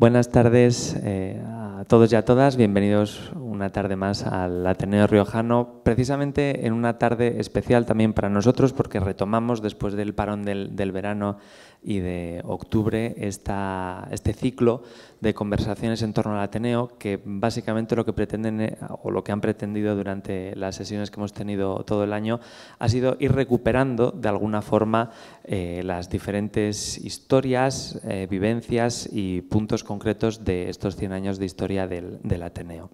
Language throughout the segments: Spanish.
Buenas tardes eh, a todos y a todas. Bienvenidos una tarde más al Ateneo Riojano, precisamente en una tarde especial también para nosotros porque retomamos después del parón del verano y de octubre este ciclo de conversaciones en torno al Ateneo, que básicamente lo que pretenden eh, o lo que han pretendido durante las sesiones que hemos tenido todo el año ha sido ir recuperando de alguna forma eh, las diferentes historias, eh, vivencias y puntos concretos de estos 100 años de historia del, Ateneo.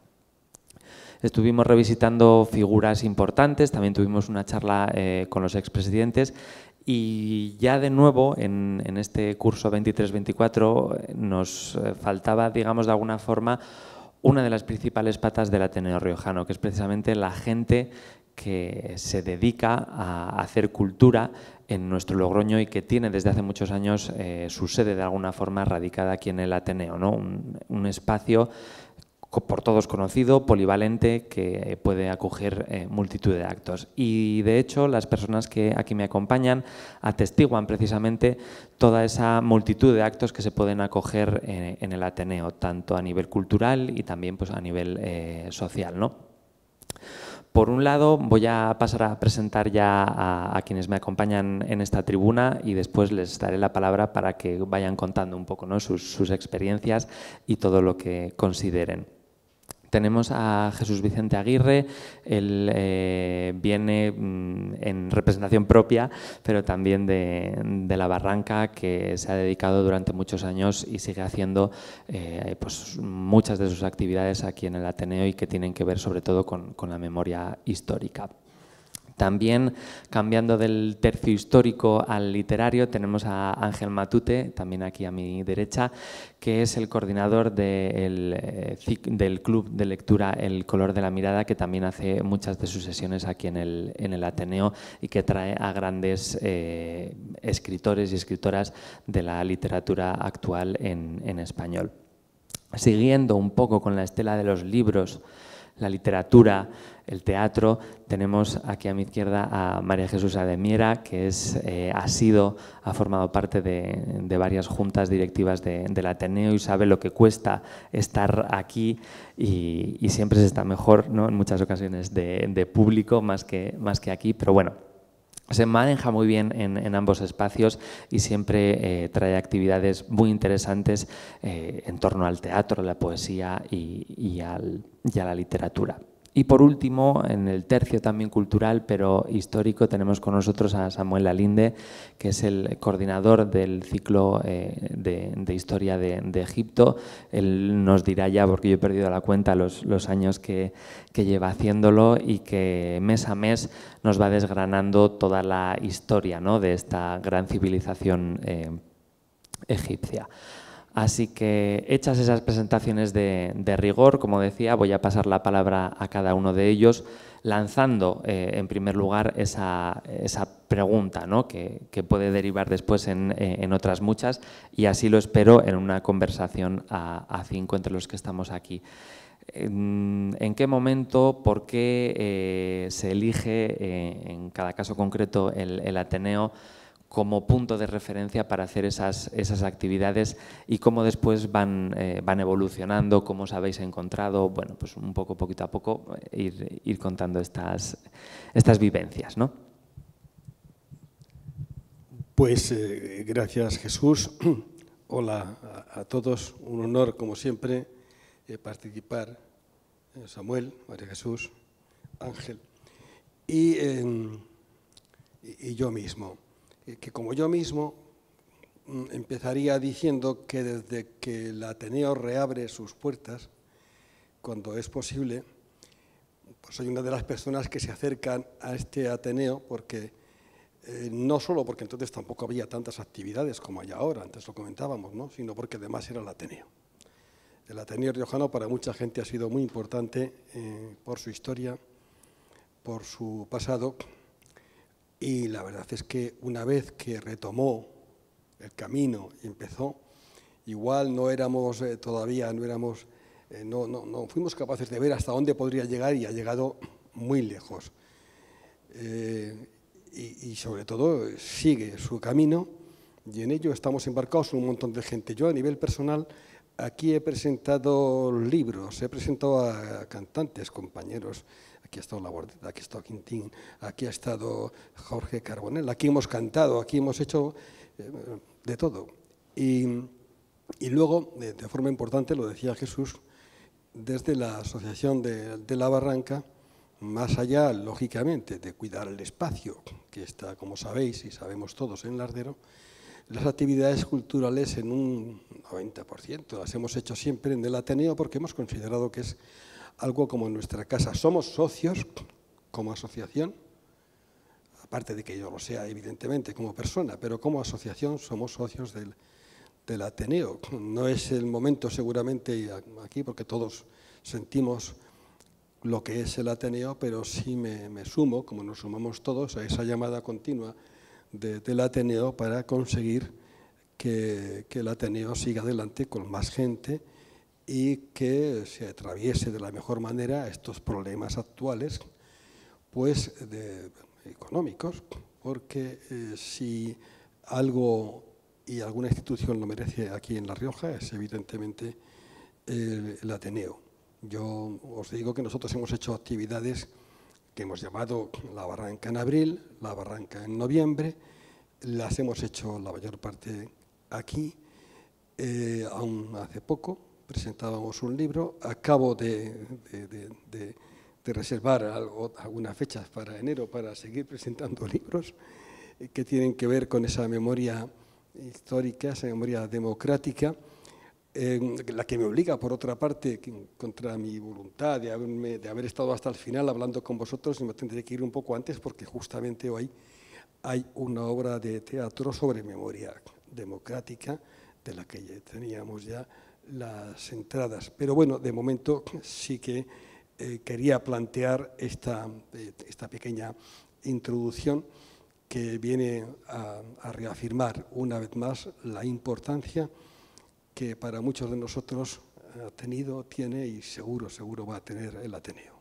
Estuvimos revisitando figuras importantes, también tuvimos una charla con los expresidentes y ya de nuevo, en, este curso 23-24, nos eh, faltaba, digamos, de alguna forma, una de las principales patas del Ateneo Riojano, que es precisamente la gente que se dedica a hacer cultura en nuestro Logroño y que tiene desde hace muchos años eh, su sede de alguna forma radicada aquí en el Ateneo, ¿no? un espacio por todos conocido, polivalente, que puede acoger eh, multitud de actos. Y de hecho, las personas que aquí me acompañan atestiguan precisamente toda esa multitud de actos que se pueden acoger eh, en el Ateneo, tanto a nivel cultural y también pues, a nivel eh, social. Por un lado, voy a pasar a presentar ya a, quienes me acompañan en esta tribuna y después les daré la palabra para que vayan contando un poco sus experiencias y todo lo que consideren. Tenemos a Jesús Vicente Aguirre, él eh, viene mm, en representación propia, pero también de, La Barranca, que se ha dedicado durante muchos años y sigue haciendo eh, pues, muchas de sus actividades aquí en el Ateneo y que tienen que ver sobre todo con la memoria histórica. También, cambiando del tercio histórico al literario, tenemos a Ángel Matute, también aquí a mi derecha, que es el coordinador eh, del Club de Lectura El Color de la Mirada, que también hace muchas de sus sesiones aquí en el, Ateneo y que trae a grandes eh, escritores y escritoras de la literatura actual en español. Siguiendo un poco con la estela de los libros, la literatura, el teatro. Tenemos aquí a mi izquierda a María Jesús Ademiera, que es, eh, ha sido, ha formado parte de, varias juntas directivas de, del Ateneo y sabe lo que cuesta estar aquí y, siempre se está mejor, ¿no? en muchas ocasiones, de, de, público más que, más que aquí. Pero bueno, se maneja muy bien en, ambos espacios y siempre eh, trae actividades muy interesantes eh, en torno al teatro, la poesía y, y a la literatura. Y por último, en el tercio también cultural, pero histórico, tenemos con nosotros a Samuel Alinde, que es el coordinador del ciclo eh, de, historia de, Egipto. Él nos dirá ya, porque yo he perdido la cuenta, los, años que, lleva haciéndolo y que mes a mes nos va desgranando toda la historia de esta gran civilización eh, egipcia. Así que hechas esas presentaciones de, rigor, como decía, voy a pasar la palabra a cada uno de ellos, lanzando eh, en primer lugar esa, pregunta que, puede derivar después eh, en, otras muchas y así lo espero en una conversación a, cinco entre los que estamos aquí. ¿En qué momento, por qué eh, se elige en cada caso concreto el Ateneo? como punto de referencia para hacer esas, esas actividades y cómo después van, eh, van evolucionando, cómo os habéis encontrado, bueno, pues un poco, poquito a poco, eh, ir, contando estas, estas vivencias, ¿no? Pues eh, gracias Jesús. Hola a, todos. Un honor, como siempre, participar. Samuel, María Jesús, Ángel y, em, y yo mismo. Eh, que como yo mismo mm, empezaría diciendo que desde que el Ateneo reabre sus puertas, cuando es posible, pues soy una de las personas que se acercan a este Ateneo porque eh, no solo porque entonces tampoco había tantas actividades como hay ahora, antes lo comentábamos, sino porque además era el Ateneo. El Ateneo Riojano para mucha gente ha sido muy importante eh, por su historia, por su pasado y la verdad es que una vez que retomó el camino y empezó, igual no éramos eh, todavía, no éramos, eh, no, no, no, fuimos capaces de ver hasta dónde podría llegar y ha llegado muy lejos. Eh, y, sobre todo sigue su camino y en ello estamos embarcados un montón de gente. Yo a nivel personal aquí he presentado libros, he presentado a cantantes, compañeros, Aquí ha estado La aquí ha estado Quintín, aquí ha estado Jorge Carbonell, aquí hemos cantado, aquí hemos hecho eh, de todo. Y, luego, de, forma importante, lo decía Jesús, desde la Asociación de, la Barranca, más allá, lógicamente, de cuidar el espacio, que está, como sabéis y sabemos todos, en Lardero, las actividades culturales en un 90%. Las hemos hecho siempre en el Ateneo porque hemos considerado que es algo como en nuestra casa. Somos socios como asociación, aparte de que yo lo sea evidentemente como persona, pero como asociación somos socios del, Ateneo. No es el momento seguramente aquí, porque todos sentimos lo que es el Ateneo, pero sí me, sumo, como nos sumamos todos, a esa llamada continua del Ateneo para conseguir que, que el Ateneo siga adelante con más gente y que se atraviese de la mejor manera estos problemas actuales, pues económicos, porque eh, si algo y alguna institución lo merece aquí en La Rioja es evidentemente el, Ateneo. Yo os digo que nosotros hemos hecho actividades que hemos llamado la barranca en abril, la barranca en noviembre, las hemos hecho la mayor parte aquí, eh, aún hace poco, presentábamos un libro, acabo de, reservar algunas fechas para enero para seguir presentando libros eh, que tienen que ver con esa memoria histórica, esa memoria democrática, eh, la que me obliga, por otra parte, contra mi voluntad de, haber estado hasta el final hablando con vosotros, y me tendré que ir un poco antes porque justamente hoy hay una obra de teatro sobre memoria democrática de la que ya teníamos ya las entradas. Pero bueno, de momento sí que eh, quería plantear esta, eh, esta, pequeña introducción que viene a, reafirmar una vez más la importancia que para muchos de nosotros ha tenido, tiene y seguro, seguro va a tener el Ateneo.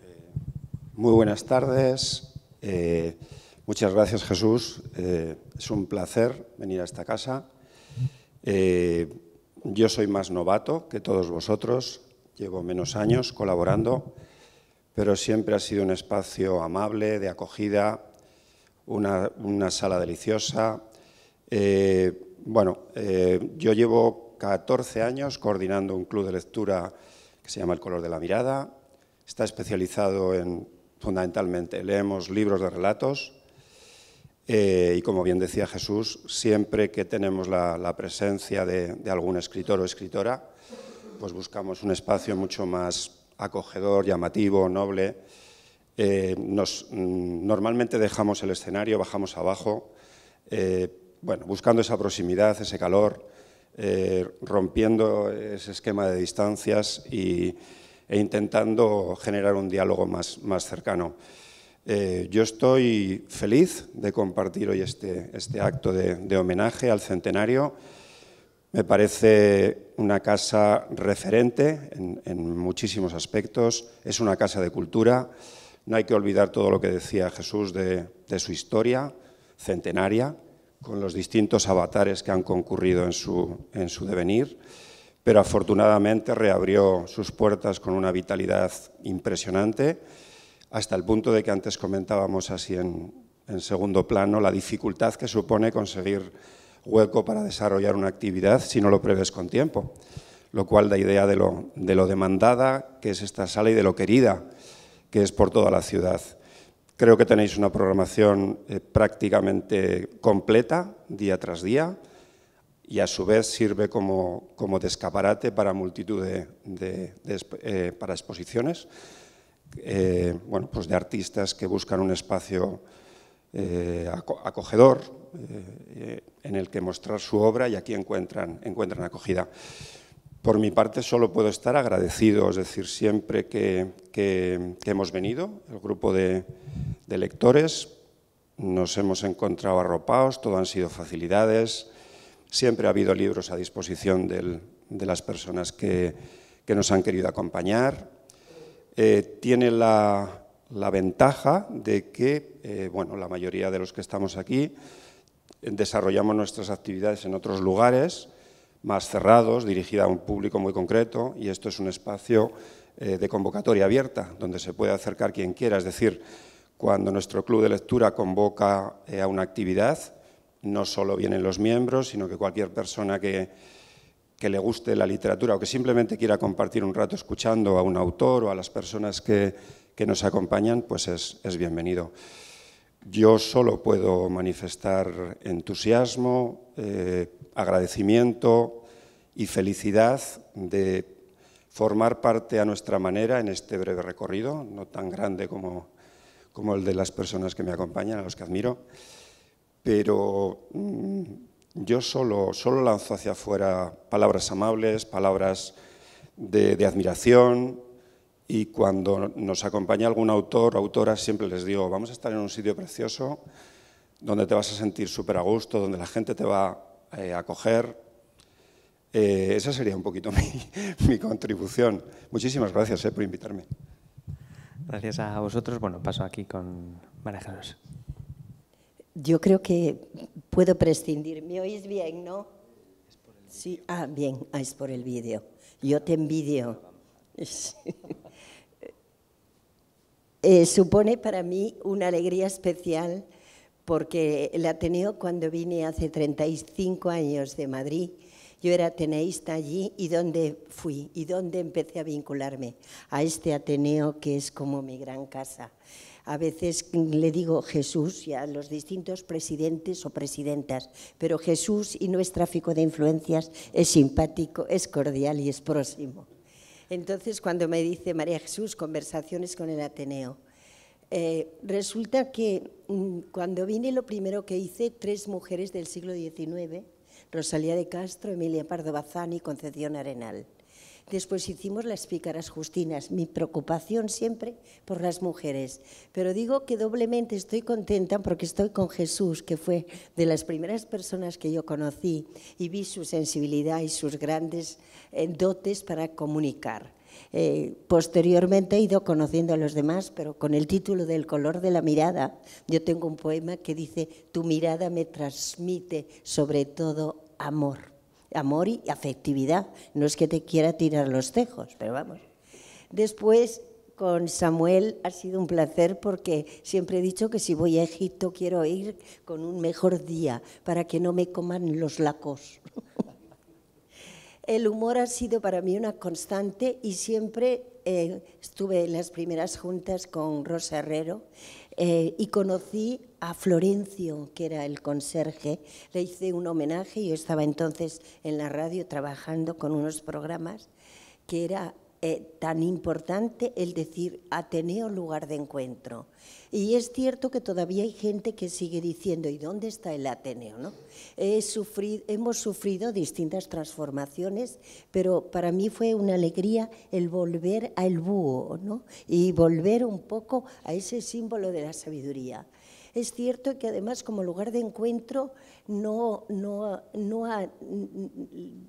Eh, muy buenas tardes. muchas gracias Jesús. es un placer venir a esta casa eh, yo soy más novato que todos vosotros, llevo menos años colaborando, pero siempre ha sido un espacio amable, de acogida, una, sala deliciosa. Eh, bueno, eh, yo llevo 14 años coordinando un club de lectura que se llama El color de la mirada. Está especializado en, fundamentalmente, leemos libros de relatos, eh, y como bien decía Jesús, siempre que tenemos la, presencia de, algún escritor o escritora, pues buscamos un espacio mucho más acogedor, llamativo, noble. Eh, mm, normalmente dejamos el escenario, bajamos abajo, eh, buscando esa proximidad, ese calor, rompiendo ese esquema de distancias e intentando generar un diálogo más cercano. Eh, yo estoy feliz de compartir hoy este, este acto de, homenaje al centenario. Me parece una casa referente en, muchísimos aspectos, es una casa de cultura. No hay que olvidar todo lo que decía Jesús de, su historia centenaria, con los distintos avatares que han concurrido en su devenir, pero afortunadamente reabrió sus puertas con una vitalidad impresionante hasta el punto de que antes comentábamos así en, segundo plano la dificultad que supone conseguir hueco para desarrollar una actividad si no lo preves con tiempo, lo cual da idea de lo, demandada que es esta sala y de lo querida que es por toda la ciudad. Creo que tenéis una programación eh, prácticamente completa día tras día y a su vez sirve como, como escaparate para multitud de, eh, para exposiciones eh, bueno, pues de artistas que buscan un espacio eh, acogedor eh, en el que mostrar su obra y aquí encuentran, encuentran acogida. Por mi parte solo puedo estar agradecido, es decir, siempre que, hemos venido, el grupo de, lectores, nos hemos encontrado arropados, todo han sido facilidades, siempre ha habido libros a disposición de las personas que nos han querido acompañar, eh, tiene la, ventaja de que, eh, bueno, la mayoría de los que estamos aquí desarrollamos nuestras actividades en otros lugares más cerrados, dirigida a un público muy concreto, y esto es un espacio eh, de convocatoria abierta, donde se puede acercar quien quiera. Es decir, cuando nuestro club de lectura convoca a una actividad, no solo vienen los miembros, sino que cualquier persona que, que le guste la literatura o que simplemente quiera compartir un rato escuchando a un autor o a las personas que, que nos acompañan, pues es, es bienvenido. Yo solo puedo manifestar entusiasmo, eh, agradecimiento y felicidad de formar parte a nuestra manera en este breve recorrido, no tan grande como, como el de las personas que me acompañan, a los que admiro, pero mm, yo solo, lanzo hacia afuera palabras amables, palabras de, admiración, y cuando nos acompaña algún autor o autora siempre les digo, vamos a estar en un sitio precioso donde te vas a sentir súper a gusto, donde la gente te va eh, a acoger. Eh, esa sería un poquito mi, contribución. Muchísimas gracias eh, por invitarme. Gracias a vosotros. Bueno, paso aquí con María yo creo que puedo prescindir. ¿Me oís bien, no? sí, ah, bien, ah, es por el vídeo. Yo te envidio. Eh, supone para mí una alegría especial porque el Ateneo, cuando vine hace 35 años de Madrid. Yo era ateneísta allí y donde fui y donde empecé a vincularme a este Ateneo que es como mi gran casa. A veces le digo Jesús y a los distintos presidentes o presidentas, pero Jesús y no es tráfico de influencias, es simpático, es cordial y es próximo. Entonces, cuando me dice María Jesús, conversaciones con el Ateneo, eh, resulta que mm, cuando vine lo primero que hice, tres mujeres del siglo XIX, Rosalía de Castro, Emilia Pardo Bazán y Concepción Arenal. Después hicimos las pícaras justinas, mi preocupación siempre por las mujeres. Pero digo que doblemente estoy contenta porque estoy con Jesús, que fue de las primeras personas que yo conocí y vi su sensibilidad y sus grandes eh, dotes para comunicar. Eh, posteriormente he ido conociendo a los demás, pero con el título del color de la mirada, yo tengo un poema que dice, tu mirada me transmite sobre todo amor amor y afectividad. No es que te quiera tirar los cejos, pero vamos. Después, con Samuel ha sido un placer porque siempre he dicho que si voy a Egipto quiero ir con un mejor día para que no me coman los lacos. El humor ha sido para mí una constante y siempre eh, estuve en las primeras juntas con Rosa Herrero eh, y conocí a Florencio, que era el conserje, le hice un homenaje, yo estaba entonces en la radio trabajando con unos programas, que era eh, tan importante el decir Ateneo lugar de encuentro. Y es cierto que todavía hay gente que sigue diciendo, ¿y dónde está el Ateneo? hemos sufrido distintas transformaciones, pero para mí fue una alegría el volver al búho y volver un poco a ese símbolo de la sabiduría. Es cierto que además como lugar de encuentro no, no, no ha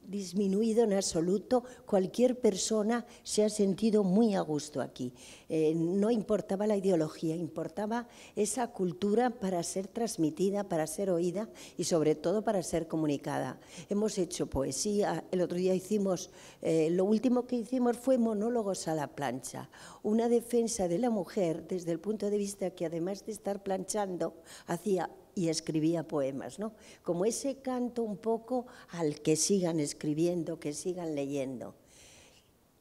disminuido en absoluto. Cualquier persona se ha sentido muy a gusto aquí. Eh, no importaba la ideología, importaba esa cultura para ser transmitida, para ser oída y sobre todo para ser comunicada. Hemos hecho poesía, el otro día hicimos, eh, lo último que hicimos fue monólogos a la plancha, una defensa de la mujer desde el punto de vista que además de estar planchando, hacía y escribía poemas, ¿no? Como ese canto un poco al que sigan escribiendo, que sigan leyendo.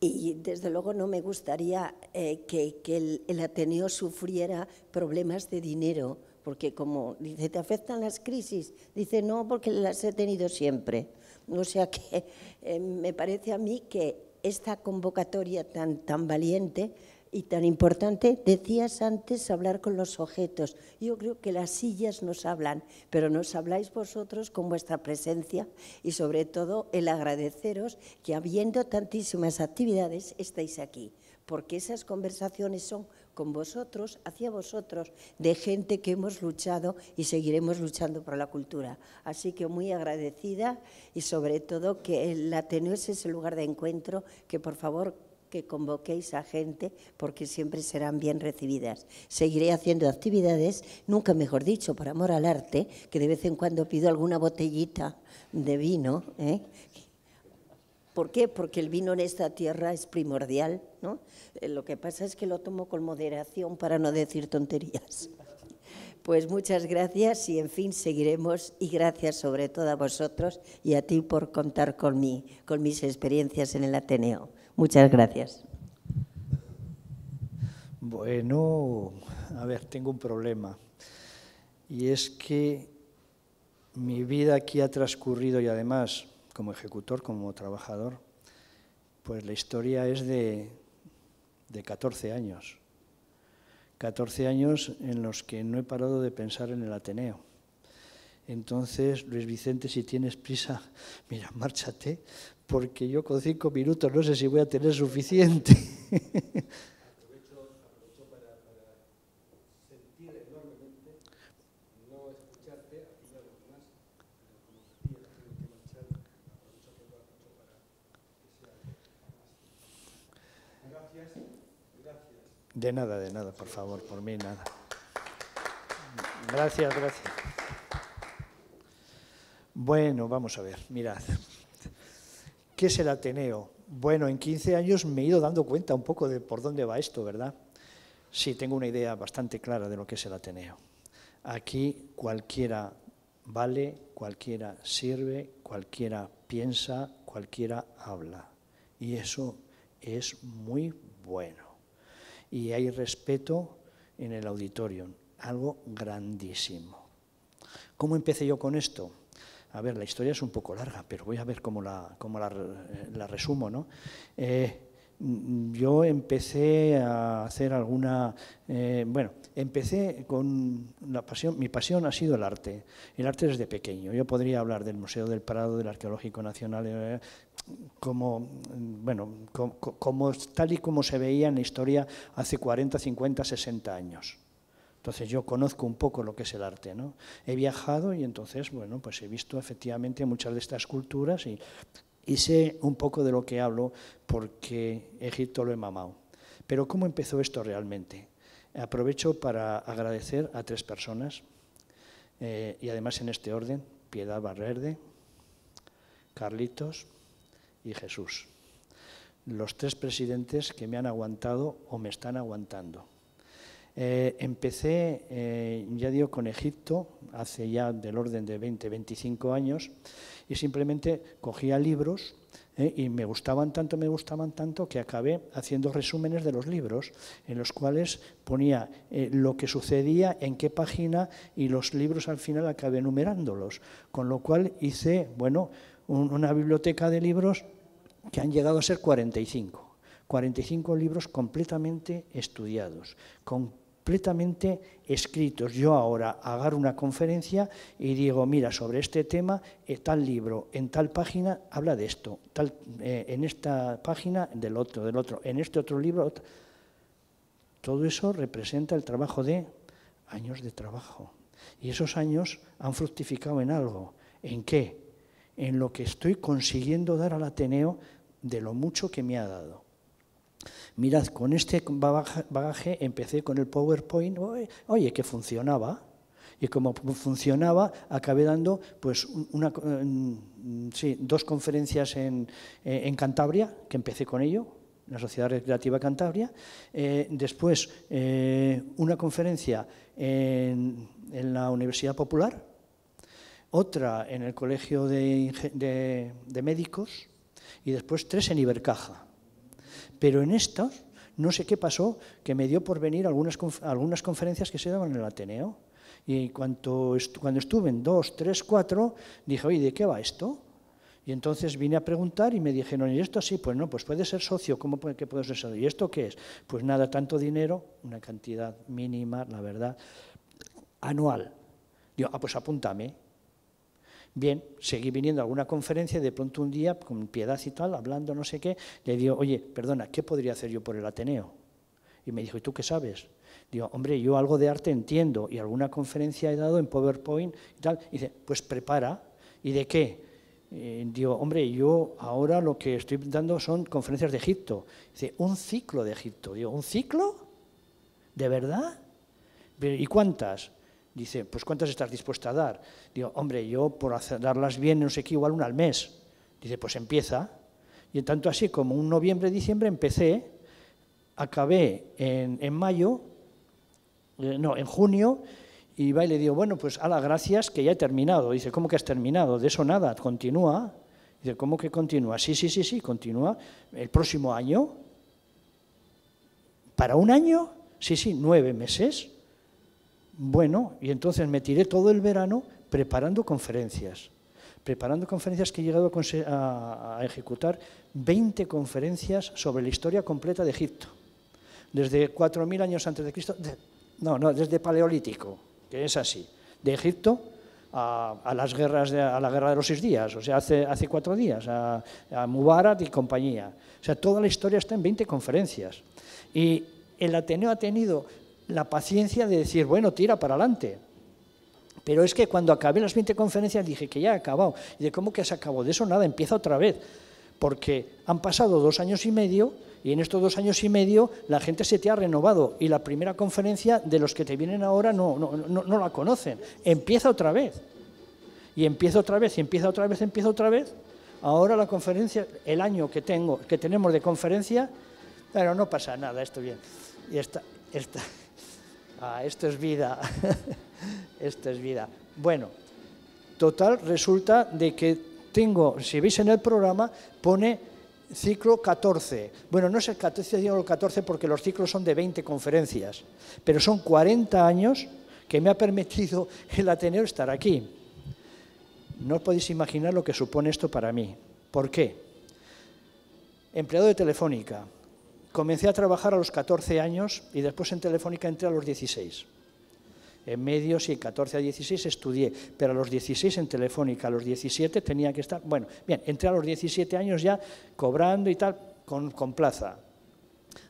Y desde luego no me gustaría eh, que, el, Ateneo sufriera problemas de dinero, porque como dice, ¿te afectan las crisis? Dice, no, porque las he tenido siempre. O sea que eh, me parece a mí que esta convocatoria tan, tan valiente y tan importante, decías antes hablar con los objetos. Yo creo que las sillas nos hablan, pero nos habláis vosotros con vuestra presencia y sobre todo el agradeceros que habiendo tantísimas actividades estáis aquí, porque esas conversaciones son con vosotros, hacia vosotros, de gente que hemos luchado y seguiremos luchando por la cultura. Así que muy agradecida y sobre todo que el Ateneo es ese lugar de encuentro, que por favor que convoquéis a gente porque siempre serán bien recibidas. Seguiré haciendo actividades, nunca mejor dicho, por amor al arte, que de vez en cuando pido alguna botellita de vino. ¿eh? ¿Por qué? Porque el vino en esta tierra es primordial. ¿no? Eh, lo que pasa es que lo tomo con moderación para no decir tonterías. Pues muchas gracias y en fin seguiremos y gracias sobre todo a vosotros y a ti por contar con, con mis experiencias en el Ateneo. Muchas gracias. Bueno, a ver, tengo un problema. Y es que mi vida aquí ha transcurrido y además como ejecutor, como trabajador, pues la historia es de, de 14 años. 14 años en los que no he parado de pensar en el Ateneo. Entonces, Luis Vicente, si tienes prisa, mira, márchate, porque yo con cinco minutos no sé si voy a tener suficiente. Aprovecho, aprovecho para sentir enormemente. No escucharte a final. Como aquí tengo que marchar, aprovecho por un poco a tiempo para que más importante. Gracias, gracias. De nada, de nada, por favor, por mí nada. Gracias, gracias. Bueno, vamos a ver, mirad. ¿Qué es el Ateneo? Bueno, en 15 años me he ido dando cuenta un poco de por dónde va esto, ¿verdad? Sí, tengo una idea bastante clara de lo que es el Ateneo. Aquí cualquiera vale, cualquiera sirve, cualquiera piensa, cualquiera habla. Y eso es muy bueno. Y hay respeto en el auditorio, algo grandísimo. ¿Cómo empecé yo con esto? A ver, la historia es un poco larga, pero voy a ver cómo la, eh, resumo. ¿no? Eh, mm, yo empecé a hacer alguna... Eh, bueno, empecé con la pasión, mi pasión ha sido el arte, el arte desde pequeño. Yo podría hablar del Museo del Prado, del Arqueológico Nacional, como, mm, bueno, como, como, tal y como se veía en la historia hace 40, 50, 60 años. Entonces yo conozco un poco lo que es el arte, ¿no? He viajado y entonces, bueno, pues he visto efectivamente muchas de estas culturas y, sé un poco de lo que hablo porque Egipto lo he mamado. Pero ¿cómo empezó esto realmente? Aprovecho para agradecer a tres personas, eh, y además en este orden, Piedad Barrerde, Carlitos y Jesús. Los tres presidentes que me han aguantado o me están aguantando eh, empecé, eh, ya digo, con Egipto, hace ya del orden de 20, 25 años, y simplemente cogía libros eh, y me gustaban tanto, me gustaban tanto, que acabé haciendo resúmenes de los libros, en los cuales ponía lo que sucedía, en qué página, y los libros al final acabé numerándolos Con lo cual hice, bueno, una biblioteca de libros que han llegado a ser 45. 45 libros completamente estudiados, con completamente escritos. Yo ahora agarro una conferencia y digo, mira, sobre este tema, eh, tal libro, en tal página habla de esto, eh, en esta página del otro, del otro, en este otro libro. Todo eso representa el trabajo de años de trabajo. Y esos años han fructificado en algo. ¿En qué? En lo que estoy consiguiendo dar al Ateneo de lo mucho que me ha dado. Mirad, con este bagaje empecé con el PowerPoint, oye, que funcionaba. Y como funcionaba, acabé dando pues, mm, dos conferencias eh, en, Cantabria, que empecé con ello, la Sociedad Recreativa Cantabria. Eh, después, eh, una conferencia en, la Universidad Popular, otra en el Colegio de, de Médicos y después tres en Ibercaja. Pero en estas no sé qué pasó, que me dio por venir algunas, algunas conferencias que se daban en el Ateneo. Y cuando, cuando estuve en dos, tres, cuatro, dije, oye, ¿de qué va esto? Y entonces vine a preguntar y me dijeron, ¿y esto sí? Pues no, pues puede ser socio, ¿cómo puedes ser socio? ¿Y esto qué es? Pues nada, tanto dinero, una cantidad mínima, la verdad, anual. Digo, ah, pues apúntame. Bien, seguí viniendo a alguna conferencia y de pronto un día, con piedad y tal, hablando no sé qué, le digo, oye, perdona, ¿qué podría hacer yo por el Ateneo? Y me dijo, ¿y tú qué sabes? Digo, hombre, yo algo de arte entiendo y alguna conferencia he dado en PowerPoint y tal. dice, pues prepara. ¿Y de qué? digo, hombre, yo ahora lo que estoy dando son conferencias de Egipto. Dice, un ciclo de Egipto. Digo, ¿un ciclo? ¿De verdad? ¿Y cuántas? Dice, pues ¿cuántas estás dispuesta a dar? Digo, hombre, yo por hacer, darlas bien, no sé qué, igual una al mes. Dice, pues empieza. Y en tanto así como un noviembre, diciembre empecé, acabé en, mayo, eh, no, en junio, y va y le digo, bueno, pues a las gracias que ya he terminado. Dice, ¿cómo que has terminado? De eso nada, continúa. Dice, ¿cómo que continúa? Sí, sí, sí, sí, continúa. El próximo año. ¿Para un año? Sí, sí, nueve meses. Bueno, y entonces me tiré todo el verano preparando conferencias, preparando conferencias que he llegado a, ejecutar 20 conferencias sobre la historia completa de Egipto, desde 4.000 años antes de Cristo, no, no, desde Paleolítico, que es así, de Egipto a, las guerras a la guerra de los seis días, o sea, hace, cuatro días, a, a, Mubarak y compañía. O sea, toda la historia está en 20 conferencias. Y el Ateneo ha tenido la paciencia de decir, bueno, tira para adelante. Pero es que cuando acabé las 20 conferencias dije que ya ha acabado. Y de cómo que se acabó, de eso nada, empieza otra vez. Porque han pasado dos años y medio y en estos dos años y medio la gente se te ha renovado y la primera conferencia de los que te vienen ahora no, no, no, la conocen. Empieza otra vez. Y empieza otra vez, y empieza otra vez, empieza otra vez. Ahora la conferencia, el año que, tengo, que tenemos de conferencia, claro, no pasa nada, estoy bien. Y está, está. Ah, esto es vida, esto es vida. Bueno, total, resulta de que tengo, si veis en el programa, pone ciclo 14. Bueno, no es el 14, sino el 14 porque los ciclos son de 20 conferencias, pero son 40 años que me ha permitido el Ateneo estar aquí. No os podéis imaginar lo que supone esto para mí. ¿Por qué? Empleado de Telefónica, Comencé a trabajar a los 14 años y después en Telefónica entré a los 16. En medio sí, 14 a 16 estudié, pero a los 16 en Telefónica, a los 17 tenía que estar. Bueno, bien, entré a los 17 años ya cobrando y tal, con, plaza.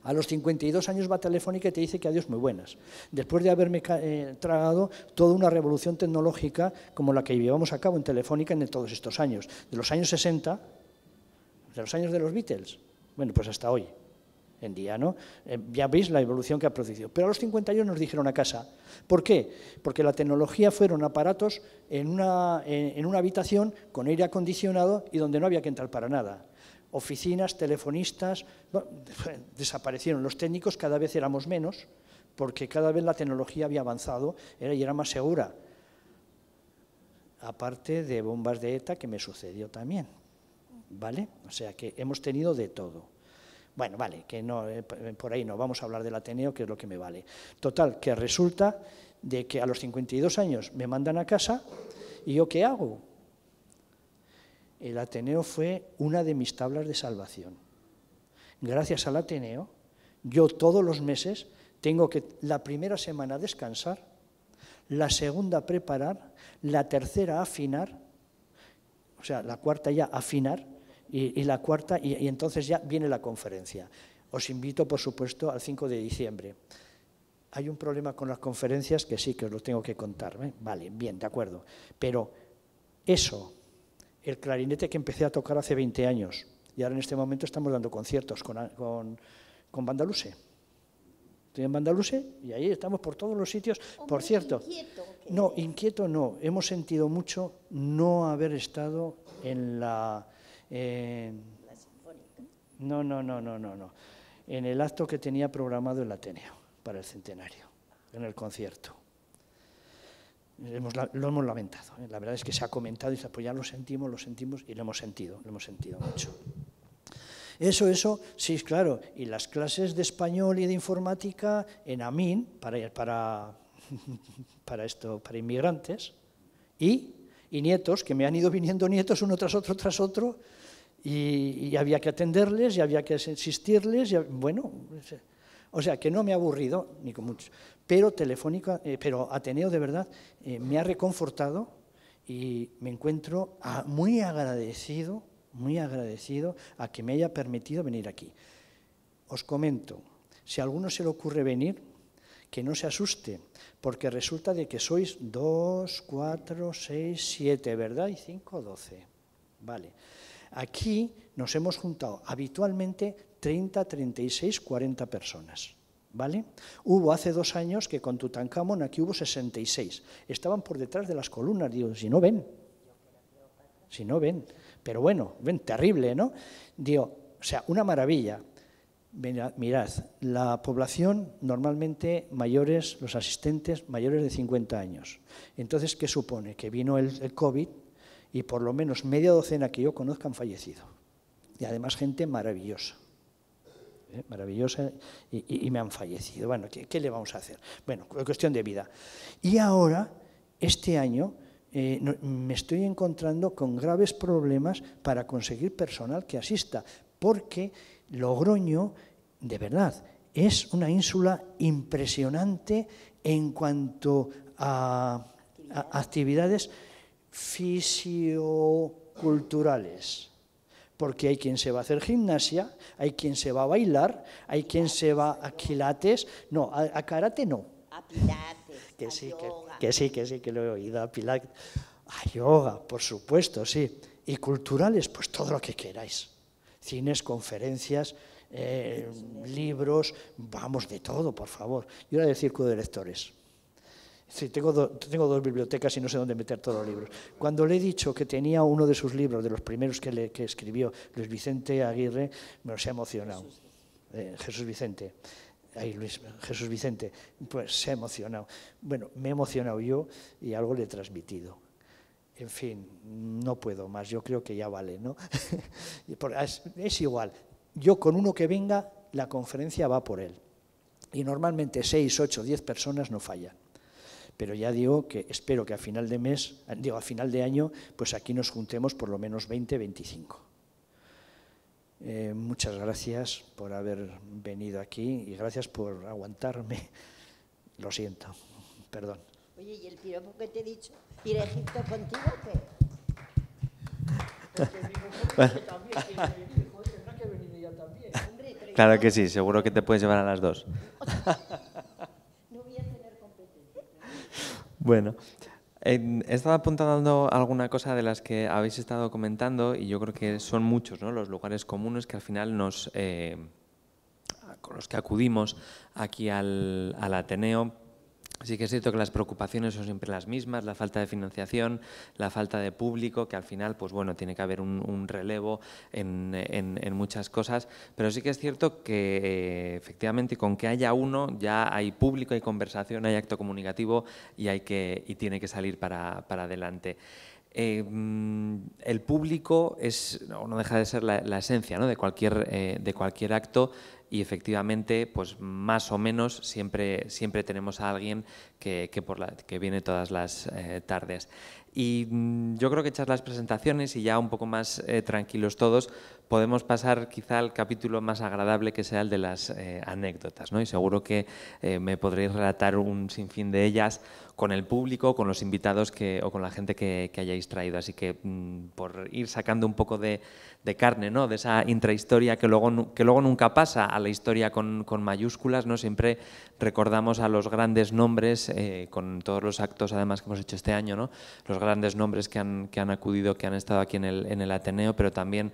A los 52 años va Telefónica y te dice que adiós muy buenas. Después de haberme eh, tragado toda una revolución tecnológica como la que llevamos a cabo en Telefónica en todos estos años, de los años 60, de los años de los Beatles, bueno, pues hasta hoy en día. ¿no? Eh, ya veis la evolución que ha producido. Pero a los 50 años nos dijeron a casa. ¿Por qué? Porque la tecnología fueron aparatos en una, en, una habitación con aire acondicionado y donde no había que entrar para nada oficinas, telefonistas, desaparecieron los técnicos, cada vez éramos menos, porque cada vez la tecnología había avanzado y era más segura. Aparte de bombas de ETA que me sucedió también, ¿vale? O sea que hemos tenido de todo. Bueno, vale, que no, eh, eh, por ahí no, vamos a hablar del Ateneo, que es lo que me vale. Total, que resulta de que a los 52 años me mandan a casa y yo qué hago? El Ateneo fue una de mis tablas de salvación. Gracias al Ateneo, yo todos los meses tengo que la primera semana descansar, la segunda preparar, la tercera afinar, o sea, la cuarta ya afinar, y, la cuarta, y, entonces ya viene la conferencia. Os invito, por supuesto, al 5 de diciembre. Hay un problema con las conferencias que sí que os lo tengo que contar. ¿eh? Vale, bien, de acuerdo. Pero eso, el clarinete que empecé a tocar hace 20 años, y ahora en este momento estamos dando conciertos con, con, Estoy en Bandaluse y ahí estamos por todos los sitios. por cierto, no, inquieto no. Hemos sentido mucho no haber estado en la no, no, no, no, no, no. En el acto que tenía programado el Ateneo para el centenario, en el concierto. lo hemos lamentado. ¿eh? La verdad es que se ha comentado y se pues ya lo sentimos, lo sentimos y lo hemos sentido, lo hemos sentido mucho. Eso, eso, sí, claro. Y las clases de español y de informática en AMIN, para, para, para, esto, para inmigrantes, y, y nietos, que me han ido viniendo nietos uno tras otro, tras otro, y, había que atenderles y había que asistirles. bueno, o sea que no me ha aburrido, ni con mucho. Pero, telefónica, eh, pero Ateneo de verdad eh, me ha reconfortado y me encuentro muy agradecido, muy agradecido a que me haya permitido venir aquí. Os comento, si a alguno se le ocurre venir, que no se asuste, porque resulta de que sois dos, cuatro, seis, siete, ¿verdad? Y cinco, doce, Vale. Aquí nos hemos juntado habitualmente 30, 36, 40 personas. ¿Vale? Hubo hace dos años que con Tutankamón aquí hubo 66. Estaban por detrás de las columnas. Digo, si no ven, si no ven. Pero bueno, ven, terrible, ¿no? Digo, o sea, una maravilla. Mirad, la población normalmente mayores, los asistentes mayores de 50 años. Entonces, ¿qué supone? Que vino el, el COVID, y por lo menos media docena que yo conozca han fallecido. Y además gente maravillosa. ¿eh? Maravillosa y, me han fallecido. Bueno, ¿qué, le vamos a hacer? Bueno, cuestión de vida. Y ahora, este año, eh, me estoy encontrando con graves problemas para conseguir personal que asista, porque Logroño, de verdad, es una ínsula impresionante en cuanto a actividades fisioculturales. Porque hay quien se va a hacer gimnasia, hay quien se va a bailar, hay quien se va a quilates. No, a, karate no. A pilates. Que sí, que, sí, que sí, que lo he oído. A A yoga, por supuesto, sí. Y culturales, pues todo lo que queráis. Cines, conferencias, eh, libros, vamos de todo, por favor. Y ahora del círculo de lectores. Sí, tengo, tengo dos bibliotecas y no sé dónde meter todos los libros. Cuando le he dicho que tenía uno de sus libros, de los primeros que, le, escribió Luis Vicente Aguirre, me los ha emocionado. Jesús Vicente. Eh, Ahí, Luis, Jesús Vicente, pues se ha emocionado. Bueno, me he emocionado yo y algo le he transmitido. En fin, no puedo más, yo creo que ya vale, ¿no? es, es igual, yo con uno que venga, la conferencia va por él. Y normalmente seis, ocho, diez personas no fallan pero ya digo que espero que a final de mes, digo, a final de año, pues aquí nos juntemos por lo menos 20, 25. Eh, muchas gracias por haber venido aquí y gracias por aguantarme. Lo siento, perdón. Oye, ¿y el piropo que te he dicho? ¿Ir a Egipto contigo qué? Claro que sí, seguro que te puedes llevar a las dos. Bueno, he estado apuntando alguna cosa de las que habéis estado comentando y yo creo que son muchos ¿no? los lugares comunes que al final nos, eh, con los que acudimos aquí al, al Ateneo Sí que es cierto que las preocupaciones son siempre las mismas, la falta de financiación, la falta de público, que al final, pues bueno, tiene que haber un, relevo en, muchas cosas, pero sí que es cierto que eh, efectivamente con que haya uno ya hay público, hay conversación, hay acto comunicativo y, hay que, y tiene que salir para, adelante. Eh, el público es, no, deja de ser la, esencia de, cualquier, eh, de cualquier acto y efectivamente, pues más o menos siempre, siempre tenemos a alguien que, por la, que viene todas las eh, tardes. Y mm, yo creo que hechas las presentaciones y ya un poco más eh, tranquilos todos, podemos pasar quizá al capítulo más agradable que sea el de las eh, anécdotas. ¿no? Y seguro que me podréis relatar un sinfín de ellas con el público, con los invitados que, o con la gente que, hayáis traído. Así que mm, por ir sacando un poco de, carne, ¿no? de esa intrahistoria que luego, que luego nunca pasa a la historia con, mayúsculas, ¿no? siempre recordamos a los grandes nombres, eh, con todos los actos además que hemos hecho este año, ¿no? los grandes nombres que han, que han acudido, que han estado aquí en el, en el Ateneo, pero también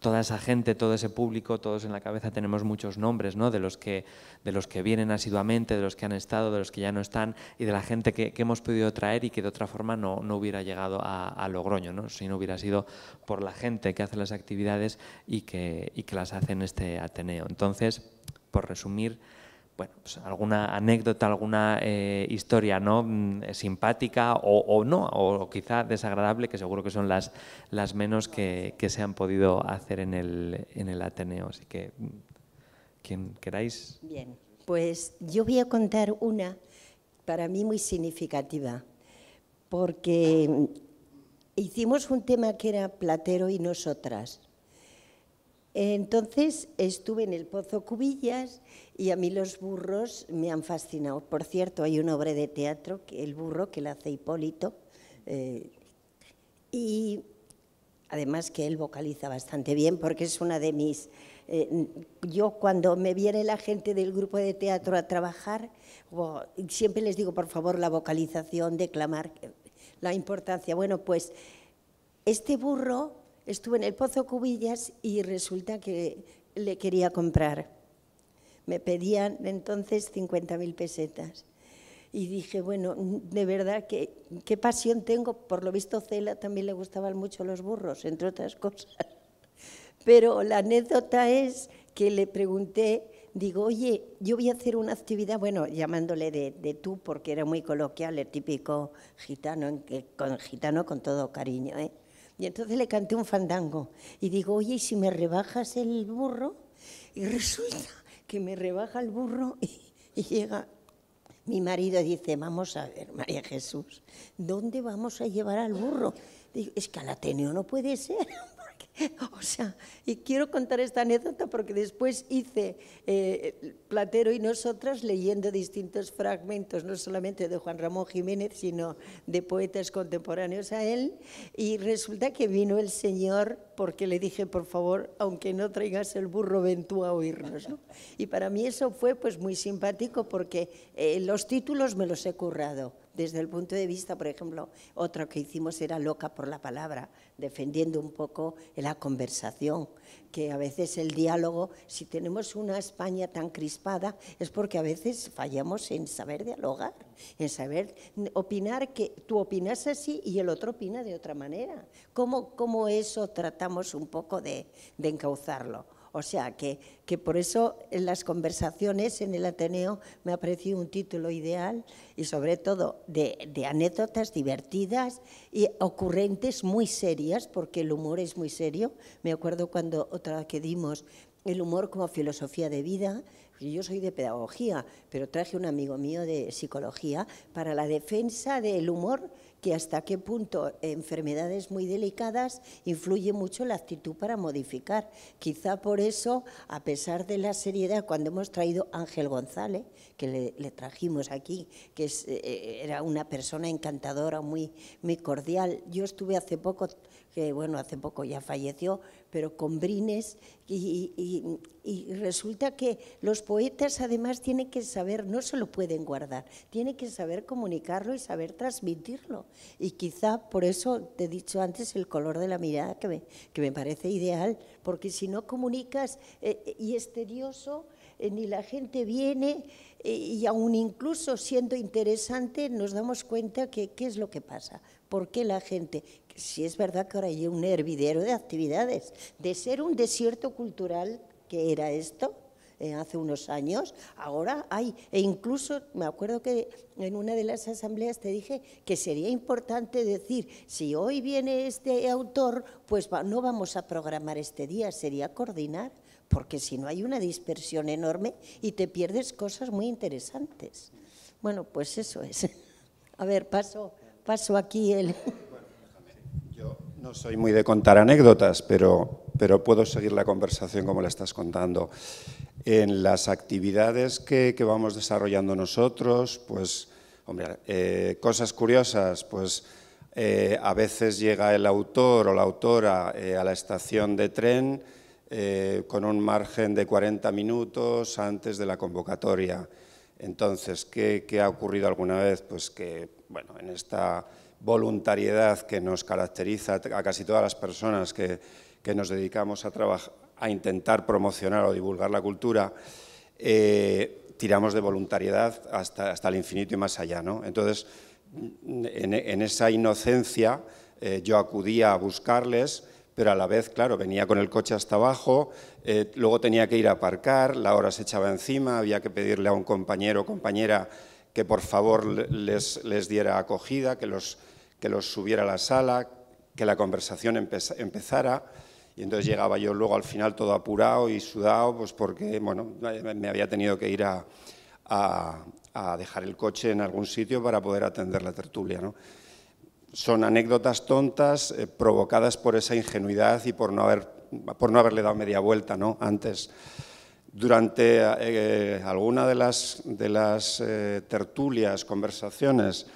toda esa gente, todo ese público, todos en la cabeza tenemos muchos nombres, ¿no? de, los que, de los que vienen asiduamente, de los que han estado, de los que ya no están y de la gente que que, hemos podido traer y que de otra forma no, no hubiera llegado a, Logroño, ¿no? si no hubiera sido por la gente que hace las actividades y que, y que las hace en este Ateneo. Entonces, por resumir, bueno, pues alguna anécdota, alguna eh, historia ¿no? Mm, eh, simpática o, no, o, quizá desagradable, que seguro que son las, las menos que, que se han podido hacer en el, en el Ateneo. Así que, mm, quien queráis. Bien, pues yo voy a contar una para mí muy significativa, porque hicimos un tema que era Platero y nosotras. Entonces estuve en el Pozo Cubillas y a mí los burros me han fascinado. Por cierto, hay una obra de teatro, El burro, que la hace Hipólito. Eh, y además que él vocaliza bastante bien porque es una de mis eh, yo cuando me viene la gente del grupo de teatro a trabajar, siempre les digo, por favor, la vocalización, declamar, eh, la importancia. Bueno, pues este burro estuvo en el Pozo Cubillas y resulta que le quería comprar. Me pedían entonces 50.000 pesetas. Y dije, bueno, de verdad, que, qué pasión tengo. Por lo visto, Cela también le gustaban mucho los burros, entre otras cosas. Pero la anécdota es que le pregunté, digo, oye, yo voy a hacer una actividad, bueno, llamándole de, tú, porque era muy coloquial, el típico gitano, con, gitano con todo cariño, ¿eh? Y entonces le canté un fandango y digo, oye, ¿y si me rebajas el burro? Y resulta que me rebaja el burro y, llega mi marido y dice, vamos a ver, María Jesús, ¿dónde vamos a llevar al burro? Digo, es que al Ateneo no puede ser. O sea, y quiero contar esta anécdota porque después hice eh, Platero y nosotras leyendo distintos fragmentos, no solamente de Juan Ramón Jiménez, sino de poetas contemporáneos a él, y resulta que vino el señor porque le dije, por favor, aunque no traigas el burro tú a oírnos. Y para mí eso fue pues muy simpático porque eh, los títulos me los he currado desde el punto de vista, por ejemplo, otra que hicimos era Loca por la Palabra, defendiendo un poco la conversación, que a veces el diálogo, si tenemos una España tan crispada, es porque a veces fallamos en saber dialogar, en saber opinar que tú opinas así y el otro opina de otra manera. ¿Cómo, eso tratamos un poco de encauzarlo? O sea, que, por eso en las conversaciones en el Ateneo me ha parecido un título ideal y sobre todo de, anécdotas divertidas y ocurrentes muy serias, porque el humor es muy serio. Me acuerdo cuando otra vez que dimos, el humor como filosofía de vida, yo soy de pedagogía, pero traje un amigo mío de psicología para la defensa del humor que hasta qué punto enfermedades muy delicadas influye mucho la actitud para modificar. Quizá por eso, a pesar de la seriedad, cuando hemos traído Ángel González, que le, trajimos aquí, que eh, eh, era una persona encantadora, muy, muy cordial, yo estuve hace poco, que bueno, hace poco ya falleció, pero con brines. Y, resulta que los poetas además tienen que saber, no se lo pueden guardar, tienen que saber comunicarlo y saber transmitirlo. Y quizá por eso te he dicho antes el color de la mirada, que me, parece ideal, porque si no comunicas eh, eh, y es tedioso, eh, ni la gente viene y aún incluso siendo interesante nos damos cuenta que qué es lo que pasa, por qué la gente, sí es verdad que ahora hay un hervidero de actividades. De ser un desierto cultural que era esto eh, hace unos años, ahora hay, e incluso me acuerdo que en una de las asambleas te dije que sería importante decir, si hoy viene este autor, pues no vamos a programar este día, sería coordinar, porque si no hay una dispersión enorme y te pierdes cosas muy interesantes. Bueno, pues eso es. A ver, paso, paso aquí el... No soy muy de contar anécdotas, pero, pero puedo seguir la conversación como la estás contando. En las actividades que, vamos desarrollando nosotros, pues, hombre, eh, cosas curiosas, pues eh, a veces llega el autor o la autora eh, a la estación de tren con un margen de 40 minutos antes de la convocatoria. Entonces, ¿qué, ha ocurrido alguna vez? Pues que, bueno, en esta voluntariedad que nos caracteriza a casi todas las personas que, que nos dedicamos a, a intentar promocionar o divulgar la cultura, eh, tiramos de voluntariedad hasta, hasta, el infinito y más allá. ¿no? Entonces, en, esa inocencia eh, yo acudía a buscarles, pero a la vez, claro, venía con el coche hasta abajo, eh, luego tenía que ir a aparcar, la hora se echaba encima, había que pedirle a un compañero o compañera que por favor les, les diera acogida, que los que los subiera a la sala, que la conversación empezara. Y entonces llegaba yo luego al final todo apurado y sudado, pues porque bueno, me había tenido que ir a, dejar el coche en algún sitio para poder atender la tertulia. ¿no? Son anécdotas tontas eh, provocadas por esa ingenuidad y por no, haber, por no haberle dado media vuelta ¿no? antes. Durante eh, alguna de las, de las eh, tertulias, conversaciones,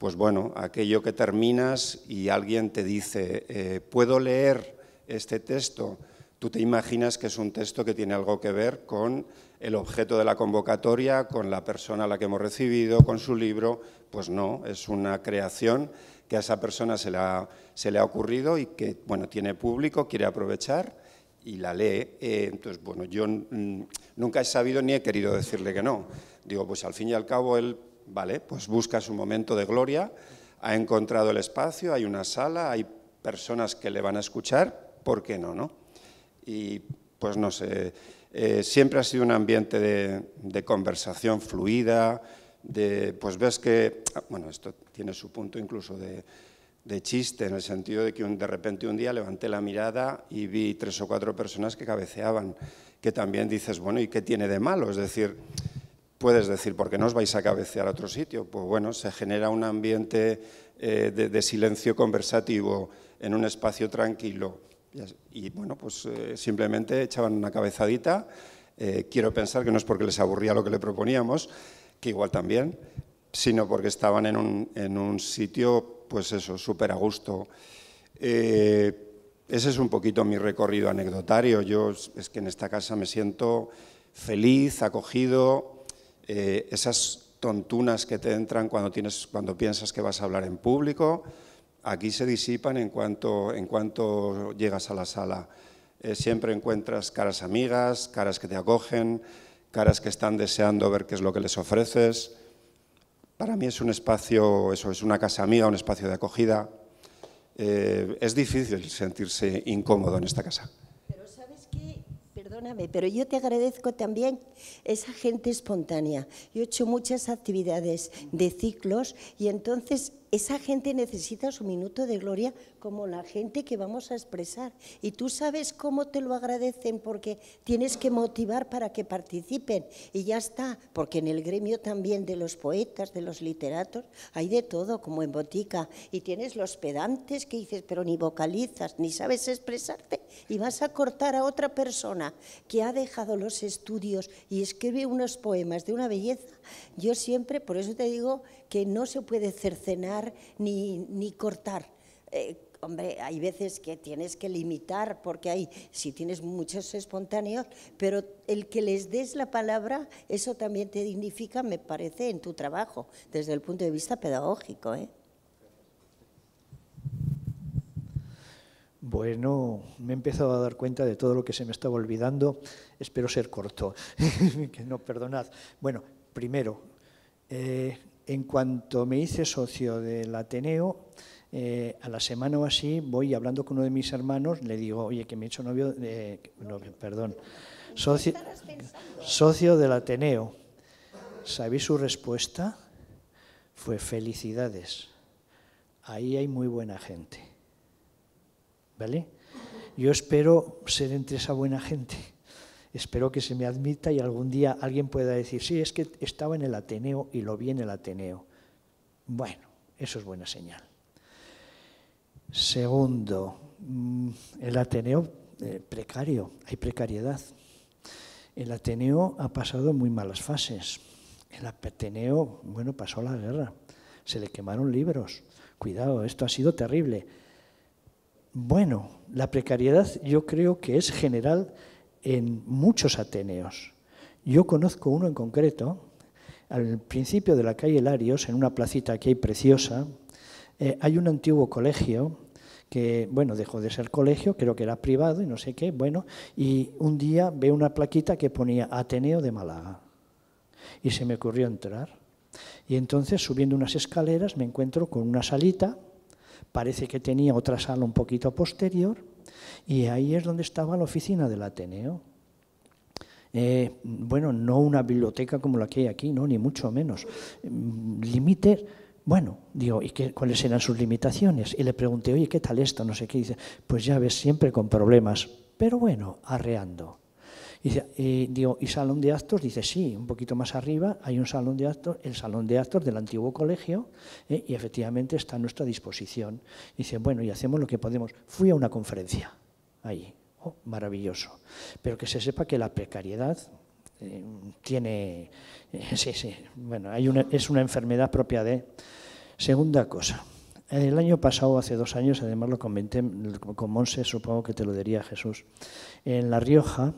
pues bueno, aquello que terminas y alguien te dice, eh, ¿puedo leer este texto? Tú te imaginas que es un texto que tiene algo que ver con el objeto de la convocatoria, con la persona a la que hemos recibido, con su libro. Pues no, es una creación que a esa persona se le ha, ocurrido y que, bueno, tiene público, quiere aprovechar y la lee. Eh, entonces, bueno, yo mm, nunca he sabido ni he querido decirle que no. Digo, pues al fin y al cabo él Vale, pues busca su momento de gloria, ha encontrado el espacio, hay una sala, hay personas que le van a escuchar, ¿por qué no? no? Y pues no sé, eh, siempre ha sido un ambiente de, conversación fluida, de, pues ves que, bueno, esto tiene su punto incluso de, chiste, en el sentido de que de repente un día levanté la mirada y vi tres o cuatro personas que cabeceaban, que también dices, bueno, ¿y qué tiene de malo? Es decir, Puedes decir, ¿por qué no os vais a cabecear a otro sitio? Pues bueno, se genera un ambiente eh, de, silencio conversativo en un espacio tranquilo. Y bueno, pues eh, simplemente echaban una cabezadita. Eh, quiero pensar que no es porque les aburría lo que le proponíamos, que igual también, sino porque estaban en un, en un sitio, pues eso, súper a gusto. ese es un poquito mi recorrido anecdotario. Yo es que en esta casa me siento feliz, acogido, eh, esas tontunas que te entran cuando, tienes, cuando piensas que vas a hablar en público, aquí se disipan en cuanto, en cuanto llegas a la sala. Eh, siempre encuentras caras amigas, caras que te acogen, caras que están deseando ver qué es lo que les ofreces. Para mí es un espacio, eso es una casa amiga, un espacio de acogida. Eh, es difícil sentirse incómodo en esta casa pero yo te agradezco también esa gente espontánea. Yo he hecho muchas actividades de ciclos y entonces esa gente necesita su minuto de gloria como la gente que vamos a expresar. Y tú sabes cómo te lo agradecen porque tienes que motivar para que participen. Y ya está, porque en el gremio también de los poetas, de los literatos, hay de todo, como en botica. Y tienes los pedantes que dices, pero ni vocalizas, ni sabes expresarte. Y vas a cortar a otra persona que ha dejado los estudios y escribe unos poemas de una belleza. Yo siempre, por eso te digo que no se puede cercenar ni, cortar. Eh, hombre, hay veces que tienes que limitar porque hay, si tienes muchos espontáneos, pero el que les des la palabra, eso también te dignifica, me parece, en tu trabajo, desde el punto de vista pedagógico. ¿eh? Bueno, me he empezado a dar cuenta de todo lo que se me estaba olvidando. Espero ser corto, que no perdonad. Bueno, primero, eh, en cuanto me hice socio del Ateneo, eh, a la semana o así voy hablando con uno de mis hermanos, le digo, oye, que me he hecho novio, perdón, socio, socio del Ateneo. ¿Sabéis su respuesta? Fue felicidades. Ahí hay muy buena gente. ¿Vale? Yo espero ser entre esa buena gente espero que se me admita y algún día alguien pueda decir, sí, es que estaba en el Ateneo y lo vi en el Ateneo. Bueno, eso es buena señal. Segundo, mm, el Ateneo eh, precario, hay precariedad. El Ateneo ha pasado muy malas fases. El Ateneo, bueno, pasó la guerra, se le quemaron libros. Cuidado, esto ha sido terrible. Bueno, la precariedad yo creo que es general en muchos Ateneos. Yo conozco uno en concreto, al principio de la calle Larios, en una placita que hay preciosa, eh, hay un antiguo colegio que, bueno, dejó de ser colegio, creo que era privado y no sé qué, bueno, y un día veo una plaquita que ponía Ateneo de Málaga. Y se me ocurrió entrar. Y entonces, subiendo unas escaleras, me encuentro con una salita, parece que tenía otra sala un poquito posterior, y ahí es donde estaba la oficina del Ateneo. Eh, bueno, no una biblioteca como la que hay aquí, no, ni mucho menos. Mm, Límites, bueno, digo, ¿y qué, cuáles eran sus limitaciones? Y le pregunté, oye, ¿qué tal esto? No sé qué. dice, pues ya ves, siempre con problemas, pero bueno, arreando. Dice, digo, ¿y salón de actos? Dice, sí, un poquito más arriba hay un salón de actos, el salón de actos del antiguo colegio, ¿eh? y efectivamente está a nuestra disposición. Dice, bueno, y hacemos lo que podemos. Fui a una conferencia ahí, oh, maravilloso. Pero que se sepa que la precariedad eh, tiene, eh, sí, sí, bueno, hay una, es una enfermedad propia de... Segunda cosa, el año pasado, hace dos años, además lo comenté con Monse, supongo que te lo diría Jesús, en La Rioja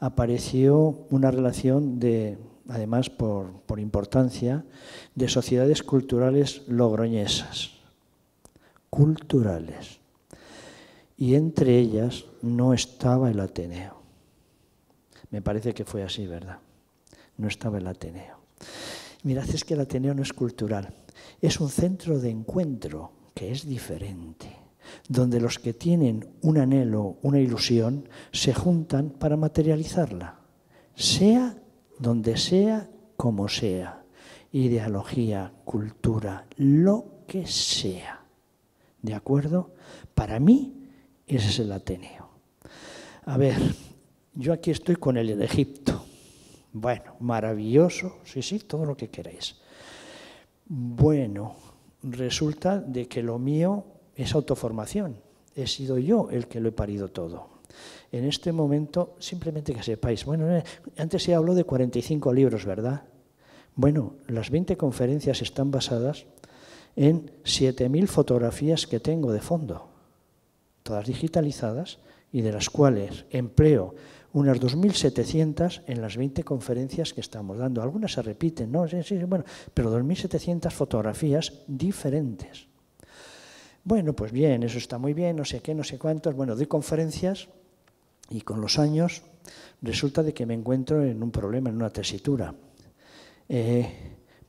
apareció una relación de, además por, por importancia, de sociedades culturales logroñesas. Culturales. Y entre ellas no estaba el Ateneo. Me parece que fue así, ¿verdad? No estaba el Ateneo. Mirad, es que el Ateneo no es cultural es un centro de encuentro que es diferente, donde los que tienen un anhelo, una ilusión, se juntan para materializarla, sea donde sea, como sea, ideología, cultura, lo que sea. ¿De acuerdo? Para mí, ese es el Ateneo. A ver, yo aquí estoy con el Egipto. Bueno, maravilloso, sí, sí, todo lo que queráis. Bueno, resulta de que lo mío es autoformación. He sido yo el que lo he parido todo. En este momento, simplemente que sepáis, bueno, eh, antes se habló de 45 libros, ¿verdad? Bueno, las 20 conferencias están basadas en 7.000 fotografías que tengo de fondo, todas digitalizadas y de las cuales empleo unas 2.700 en las 20 conferencias que estamos dando. Algunas se repiten, ¿no? Sí, sí, bueno, pero 2.700 fotografías diferentes. Bueno, pues bien, eso está muy bien, no sé qué, no sé cuántos. Bueno, doy conferencias y con los años resulta de que me encuentro en un problema, en una tesitura. Eh,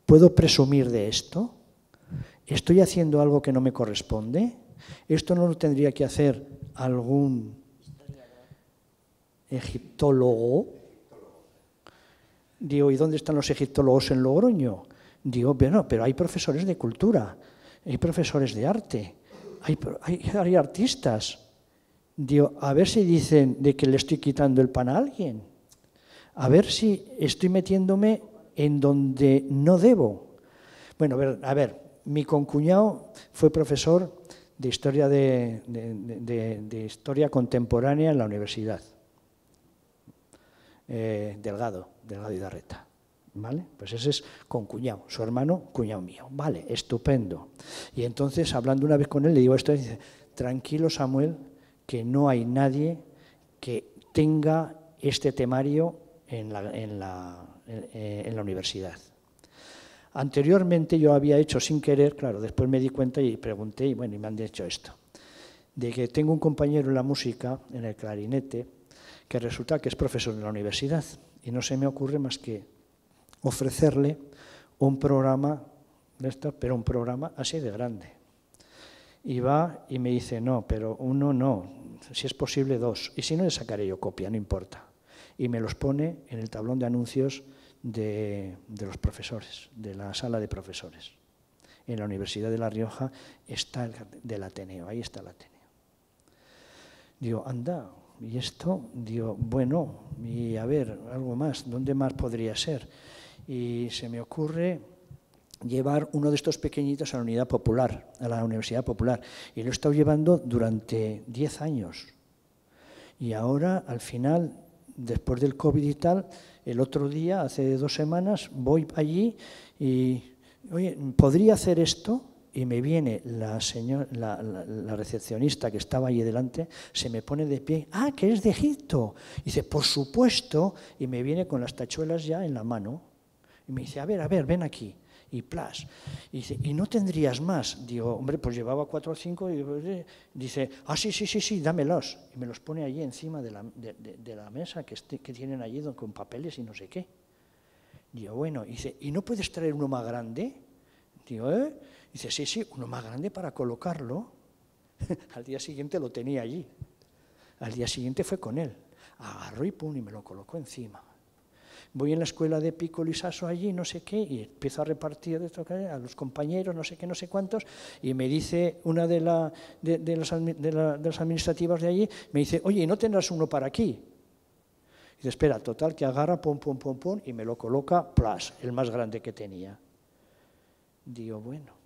¿Puedo presumir de esto? ¿Estoy haciendo algo que no me corresponde? ¿Esto no lo tendría que hacer algún egiptólogo. Digo, ¿y dónde están los egiptólogos en Logroño? Digo, bueno, pero hay profesores de cultura, hay profesores de arte, hay, artistas. Digo, a ver si dicen de que le estoy quitando el pan a alguien. A ver si estoy metiéndome en donde no debo. Bueno, a ver, mi concuñado fue profesor de historia, de historia contemporánea en la universidad. Eh, Delgado, Delgado y Darreta. ¿Vale? Pues ese es con cuñado, su hermano, cuñado mío. Vale, estupendo. Y entonces, hablando una vez con él, le digo esto, y dice, tranquilo Samuel, que no hay nadie que tenga este temario en la, eh, en la universidad. Anteriormente yo había hecho sin querer, claro, después me di cuenta y pregunté, y bueno, y me han dicho esto, de que tengo un compañero en la música, en el clarinete, que resulta que es profesor de la universidad y no se me ocurre más que ofrecerle un programa de esto, pero un programa así de grande. Y va y me dice, no, pero uno no, si es posible dos. Y si no, le sacaré yo copia, no importa. Y me los pone en el tablón de anuncios de, de los profesores, de la sala de profesores. En la Universidad de La Rioja está el del Ateneo, ahí está el Ateneo. Digo, anda, ¿y esto? Digo, bueno, y a ver, algo más, ¿dónde más podría ser? Y se me ocurre llevar uno de estos pequeñitos a la unidad popular, a la Universidad Popular. Y lo he estado llevando durante 10 años. Y ahora, al final, después del COVID y tal, el otro día, hace dos semanas, voy allí y, oye, ¿podría hacer esto? y me viene la, señor, la, recepcionista que estaba ahí delante, se me pone de pie, ah, que es de Egipto. dice, por supuesto, y me viene con las tachuelas ya en la mano. Y me dice, a ver, a ver, ven aquí. Y plas. dice, ¿y no tendrías más? Digo, hombre, pues llevaba cuatro o cinco. Y pues, eh". dice, ah, sí, sí, sí, sí, dámelos. Y me los pone allí encima de la, de, la mesa que, este, que tienen allí con papeles y no sé qué. Digo, bueno, y dice, ¿y no puedes traer uno más grande? Digo, ¿eh? Dice, sí, sí, uno más grande para colocarlo. Al día siguiente lo tenía allí. Al día siguiente fue con él. Agarró y pum, y me lo colocó encima. Voy en la escuela de pico y allí, no sé qué, y empiezo a repartir de a los compañeros, no sé qué, no sé cuántos, y me dice una de, las administrativas de allí, me dice, oye, ¿y no tendrás uno para aquí? Y Dice, espera, total, que agarra, pum, pum, pum, pum, y me lo coloca, plus, el más grande que tenía. Digo, bueno.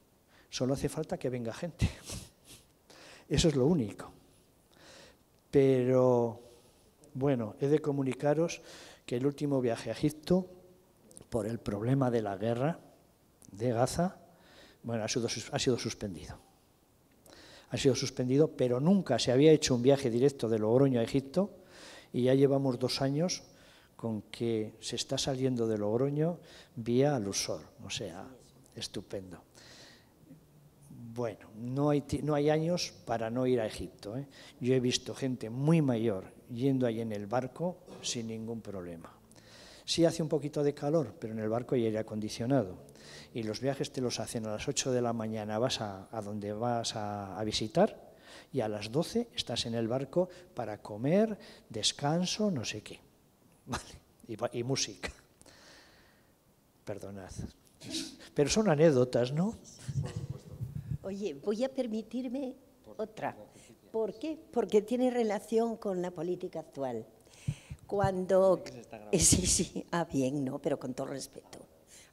Solo hace falta que venga gente. Eso es lo único. Pero, bueno, he de comunicaros que el último viaje a Egipto, por el problema de la guerra de Gaza, bueno, ha sido, ha sido suspendido. Ha sido suspendido, pero nunca se había hecho un viaje directo de Logroño a Egipto y ya llevamos dos años con que se está saliendo de Logroño vía Alusor. O sea, estupendo. Bueno, no hay, años para no ir a Egipto. ¿eh? Yo he visto gente muy mayor yendo ahí en el barco sin ningún problema. Sí hace un poquito de calor, pero en el barco hay aire acondicionado. Y los viajes te los hacen a las 8 de la mañana, vas a, donde vas a, visitar y a las 12 estás en el barco para comer, descanso, no sé qué. y, y música. Perdonad. Pero son anécdotas, ¿no? Oye, voy a permitirme otra. ¿Por qué? Porque tiene relación con la política actual. Cuando... Sí, sí, ah, bien, no, pero con todo respeto.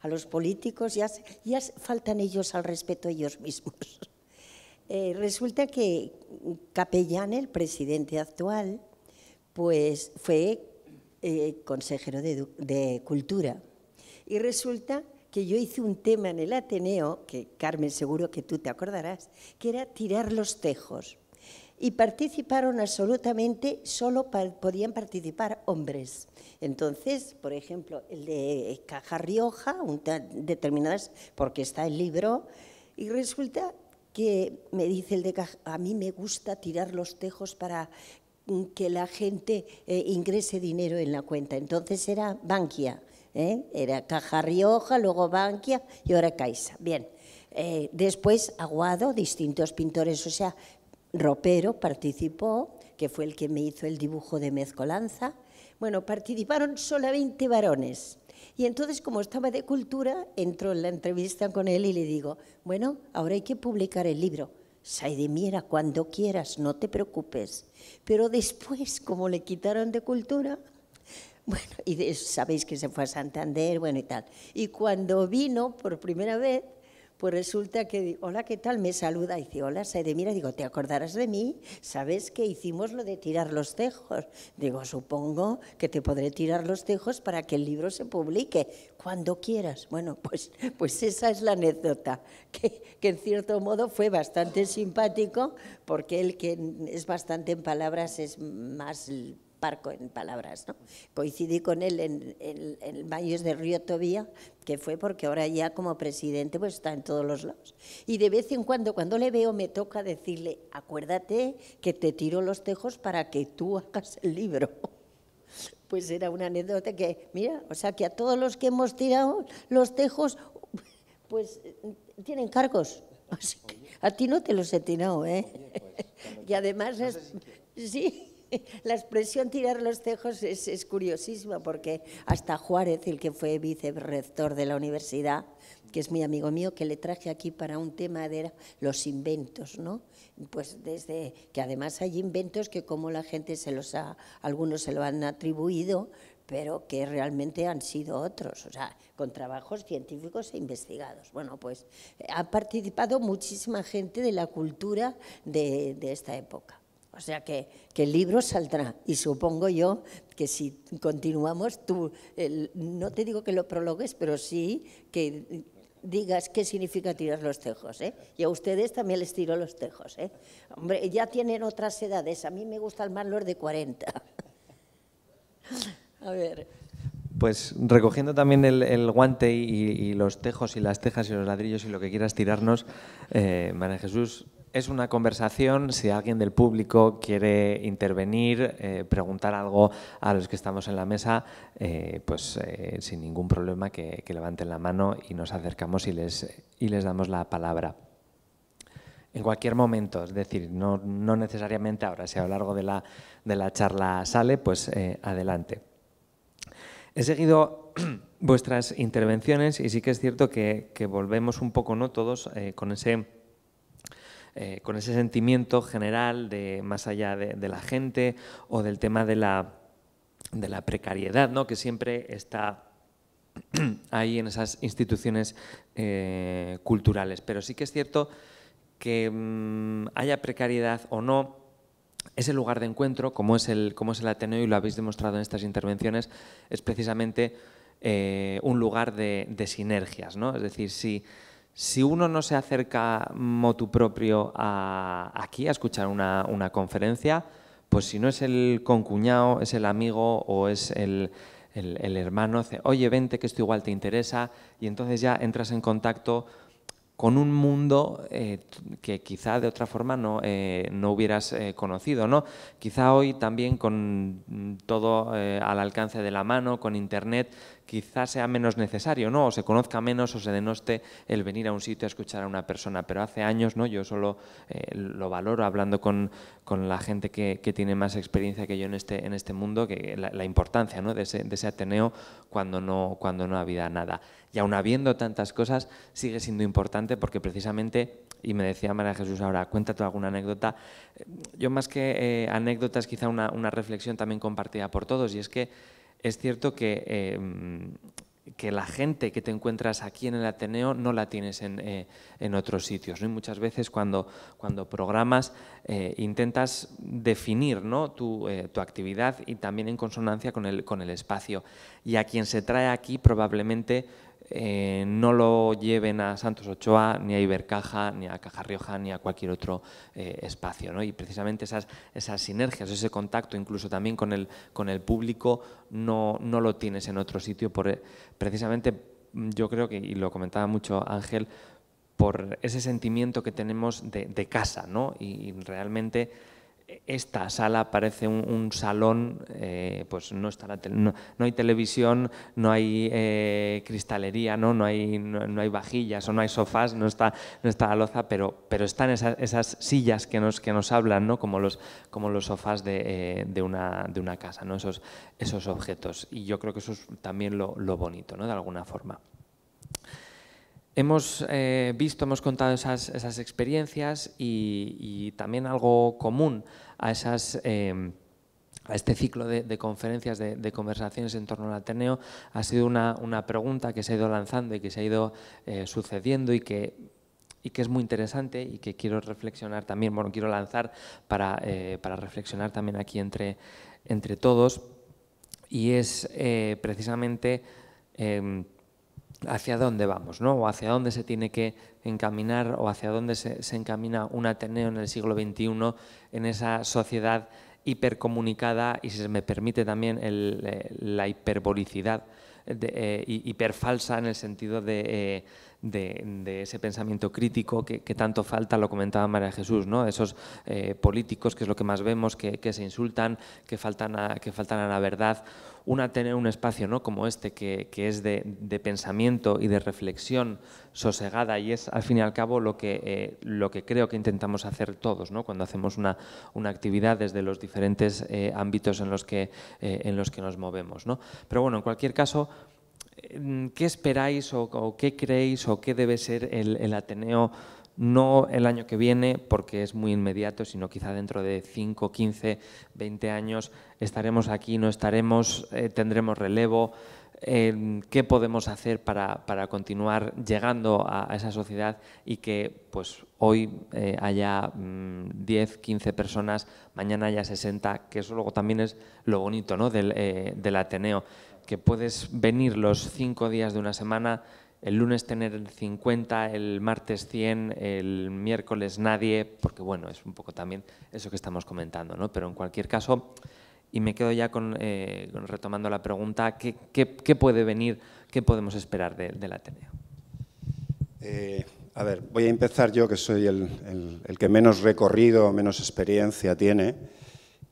A los políticos ya, ya faltan ellos al respeto ellos mismos. Eh, resulta que Capellán, el presidente actual, pues fue eh, consejero de Cultura. Y resulta que yo hice un tema en el Ateneo, que Carmen seguro que tú te acordarás, que era tirar los tejos. Y participaron absolutamente, solo podían participar hombres. Entonces, por ejemplo, el de Caja Rioja, determinadas, porque está el libro, y resulta que me dice el de Caja, a mí me gusta tirar los tejos para que la gente eh, ingrese dinero en la cuenta. Entonces era Bankia. ¿eh? Era Caja Rioja, luego Bankia y ahora Caixa. Bien, eh, después Aguado, distintos pintores, o sea, Ropero participó, que fue el que me hizo el dibujo de mezcolanza. Bueno, participaron solamente varones. Y entonces, como estaba de cultura, entró en la entrevista con él y le digo, bueno, ahora hay que publicar el libro. de cuando quieras, no te preocupes. Pero después, como le quitaron de cultura, bueno, y sabéis que se fue a Santander, bueno y tal. Y cuando vino por primera vez, pues resulta que, hola, ¿qué tal? Me saluda y dice, hola, mira Digo, ¿te acordarás de mí? ¿Sabes que hicimos lo de tirar los tejos? Digo, supongo que te podré tirar los tejos para que el libro se publique cuando quieras. Bueno, pues, pues esa es la anécdota, que, que en cierto modo fue bastante simpático, porque el que es bastante en palabras es más en palabras. ¿no? Coincidí con él en, el Mayos de Río Tobía, que fue porque ahora ya como presidente pues está en todos los lados. Y de vez en cuando, cuando le veo, me toca decirle, acuérdate que te tiro los tejos para que tú hagas el libro. Pues era una anécdota que, mira, o sea que a todos los que hemos tirado los tejos, pues tienen cargos. a ti no te los he tirado, ¿eh? Pues, y además es... Sí. la expresión tirar los cejos es, curiosísima porque hasta Juárez, el que fue vicerrector de la universidad, que es muy amigo mío, que le traje aquí para un tema de los inventos, ¿no? Pues desde que además hay inventos que como la gente se los ha, algunos se lo han atribuido, pero que realmente han sido otros, o sea, con trabajos científicos e investigados. Bueno, pues eh, ha participado muchísima gente de la cultura de esta época. O sea que, el libro saldrá y supongo yo que si continuamos, tú, no te digo que lo prologues, pero sí que digas qué significa tirar los tejos. ¿eh? Y a ustedes también les tiro los tejos. ¿eh? Hombre, ya tienen otras edades, a mí me gusta más los de 40. a ver. Pues recogiendo también el, guante y, los tejos y las tejas y los ladrillos y lo que quieras tirarnos, eh, María Jesús, es una conversación. Si alguien del público quiere intervenir, eh, preguntar algo a los que estamos en la mesa, eh, pues eh, sin ningún problema que, levanten la mano y nos acercamos y les, les damos la palabra. En cualquier momento, es decir, no, necesariamente ahora, si a lo largo de la, charla sale, pues adelante. He seguido vuestras intervenciones y sí que es cierto que volvemos un poco, ¿no? Todos con ese eh, con ese sentimiento general de más allá de, la gente o del tema de la, precariedad, que siempre está ahí en esas instituciones eh, culturales. Pero sí que es cierto que mm, haya precariedad o no, ese lugar de encuentro, como es, el, como es Ateneo y lo habéis demostrado en estas intervenciones, es precisamente eh, un lugar de, de sinergias. ¿no? Es decir, si si uno no se acerca motu propio a, aquí a escuchar una, conferencia, pues si no es el concuñado, es el amigo o es el, hermano, oye, vente que esto igual te interesa, y entonces ya entras en contacto con un mundo eh, que quizá de otra forma no, eh, no hubieras eh, conocido. ¿no? Quizá hoy también con todo al alcance de la mano, con Internet, quizás sea menos necesario, ¿no? O se conozca menos o se denoste el venir a un sitio a escuchar a una persona. Pero hace años, ¿no? Yo solo eh, lo valoro hablando con, la gente que, tiene más experiencia que yo en este, en este mundo, que la, importancia de, ese, Ateneo cuando no, cuando no había nada. Y aún habiendo tantas cosas, sigue siendo importante porque precisamente, y me decía María Jesús ahora, cuéntate alguna anécdota. Yo más que eh, anécdotas, quizá una reflexión también compartida por todos, y es que es cierto que, em, que la gente que te encuentras aquí en el Ateneo no la tienes en, eh, otros sitios. Y muchas veces cuando, cuando programas eh, intentas definir eh, tu, actividad y también en consonancia con el, con el espacio. Y a quien se trae aquí probablemente eh, no lo lleven a Santos Ochoa, ni a Ibercaja, ni a Caja Rioja, ni a cualquier otro eh, espacio. ¿no? Y precisamente esas, esas sinergias, ese contacto incluso también con el, con el público, no, no lo tienes en otro sitio. Eh, precisamente mm, yo creo que, y lo comentaba mucho Ángel, por ese sentimiento que tenemos de, casa, ¿no? y realmente esta sala parece un, salón, eh, pues no, está la no, hay televisión, no hay eh, cristalería, ¿no? hay, no, hay vajillas o no hay sofás, no está, no está la loza, pero, pero están esas, sillas que nos, que nos hablan, como, los, como los sofás de, eh, de, una, de una casa, ¿no? esos, objetos. Y yo creo que eso es también lo, lo bonito, ¿no? de alguna forma. Hemos eh, visto, hemos contado esas, experiencias y, también algo común a, esas, em, a este ciclo de, conferencias, de, conversaciones en torno al Ateneo, ha sido una, pregunta que se ha ido lanzando y que se ha ido eh, sucediendo y que, que es muy interesante y que quiero reflexionar también, bueno, quiero lanzar para, eh, reflexionar también aquí entre, entre todos. Y es precisamente em, hacia dónde vamos, ¿no? o hacia dónde se tiene que encaminar o hacia dónde se, encamina un Ateneo en el siglo XXI en esa sociedad hipercomunicada y, si se me permite también, eh, la hiperbolicidad y eh, hiperfalsa en el sentido de eh, de, ese pensamiento crítico que, tanto falta, lo comentaba María Jesús, ¿no? esos eh, políticos, que es lo que más vemos, que, se insultan, que faltan, a, que faltan a la verdad. Una, tener un espacio ¿no? como este, que, es de, pensamiento y de reflexión sosegada, y es al fin y al cabo lo que, eh, lo que creo que intentamos hacer todos ¿no? cuando hacemos una, una actividad desde los diferentes eh, ámbitos en los que, en los que nos movemos. ¿no? Pero bueno, en cualquier caso, Mm, ¿Qué esperáis o, qué creéis o qué debe ser el, Ateneo, no el año que viene, porque es muy inmediato, sino quizá dentro de 5, 15, 20 años estaremos aquí, no estaremos, eh, tendremos relevo? Eh, ¿Qué podemos hacer para, continuar llegando a, esa sociedad y que pues, hoy eh, haya 10, mm, 15 personas, mañana haya 60? Que eso luego también es lo bonito del, del Ateneo que puedes venir los cinco días de una semana, el lunes tener 50, el martes 100, el miércoles nadie, porque bueno, es un poco también eso que estamos comentando, ¿no? Pero en cualquier caso, y me quedo ya con, eh, retomando la pregunta, ¿qué, ¿qué, puede venir, qué podemos esperar de, del Ateneo? Eh, a ver, voy a empezar yo, que soy el, el que menos recorrido, menos experiencia tiene,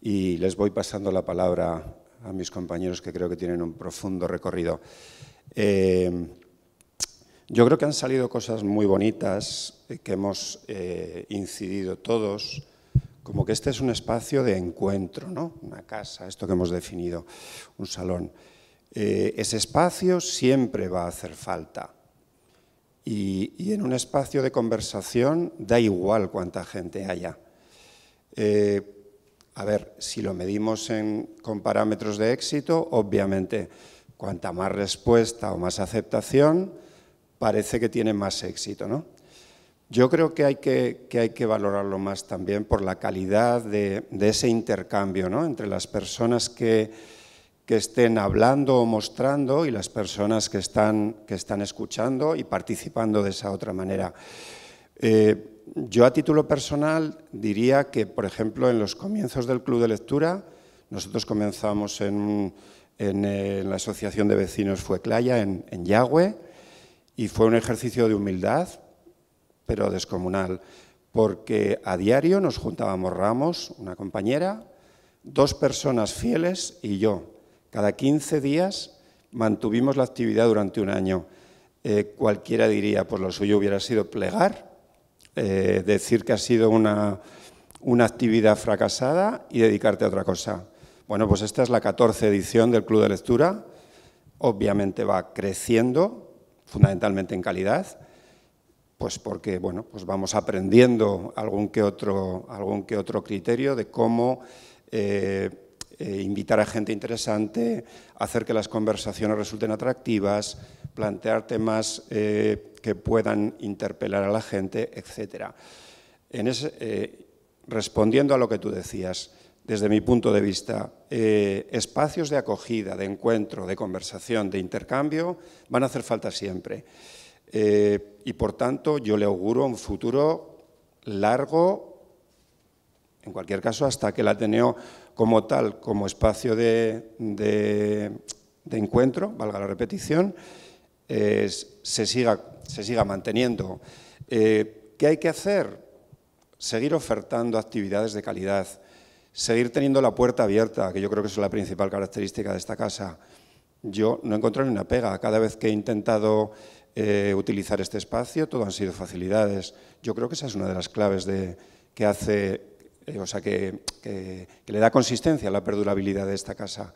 y les voy pasando la palabra a mis compañeros que creo que tienen un profundo recorrido. Eh, yo creo que han salido cosas muy bonitas, eh, que hemos eh, incidido todos, como que este es un espacio de encuentro, ¿no? una casa, esto que hemos definido, un salón. ese espacio siempre va a hacer falta. Y, en un espacio de conversación da igual cuánta gente haya a ver, si lo medimos con parámetros de éxito, obviamente, cuanta más respuesta o más aceptación, parece que tiene más éxito, ¿no? Yo creo que hay que, que hay que valorarlo más también por la calidad de, ese intercambio entre las personas que, estén hablando o mostrando y las personas que están, que están escuchando y participando de esa otra manera. Eh, yo a título personal diría que, por ejemplo, en los comienzos del club de lectura, nosotros comenzamos eh, en, la Asociación de Vecinos Fueclaya, en, en Yagüe, y fue un ejercicio de humildad, pero descomunal, porque a diario nos juntábamos Ramos, una compañera, dos personas fieles y yo. Cada 15 días mantuvimos la actividad durante un año. Eh, cualquiera diría, pues lo suyo hubiera sido plegar eh, decir que ha sido una, actividad fracasada y dedicarte a otra cosa. Bueno, pues esta es la 14 edición del Club de Lectura. Obviamente va creciendo, fundamentalmente en calidad, pues porque bueno, pues vamos aprendiendo algún que otro, algún que otro criterio de cómo eh, eh, invitar a gente interesante, hacer que las conversaciones resulten atractivas, plantear temas eh, que puedan interpelar a la gente, etc. Eh, respondiendo a lo que tú decías, desde mi punto de vista, eh, espacios de acogida, de encuentro, de conversación, de intercambio, van a hacer falta siempre. y por tanto, yo le auguro un futuro largo, en cualquier caso, hasta que el Ateneo como tal, como espacio de encuentro, valga la repetición, eh, se, siga, manteniendo. Eh, ¿Qué hay que hacer? Seguir ofertando actividades de calidad, seguir teniendo la puerta abierta, que yo creo que es la principal característica de esta casa. Yo no he encontrado ni una pega. Cada vez que he intentado eh, utilizar este espacio, todo han sido facilidades. Yo creo que esa es una de las claves de, que hace, o sea, que, le da consistencia a la perdurabilidad de esta casa.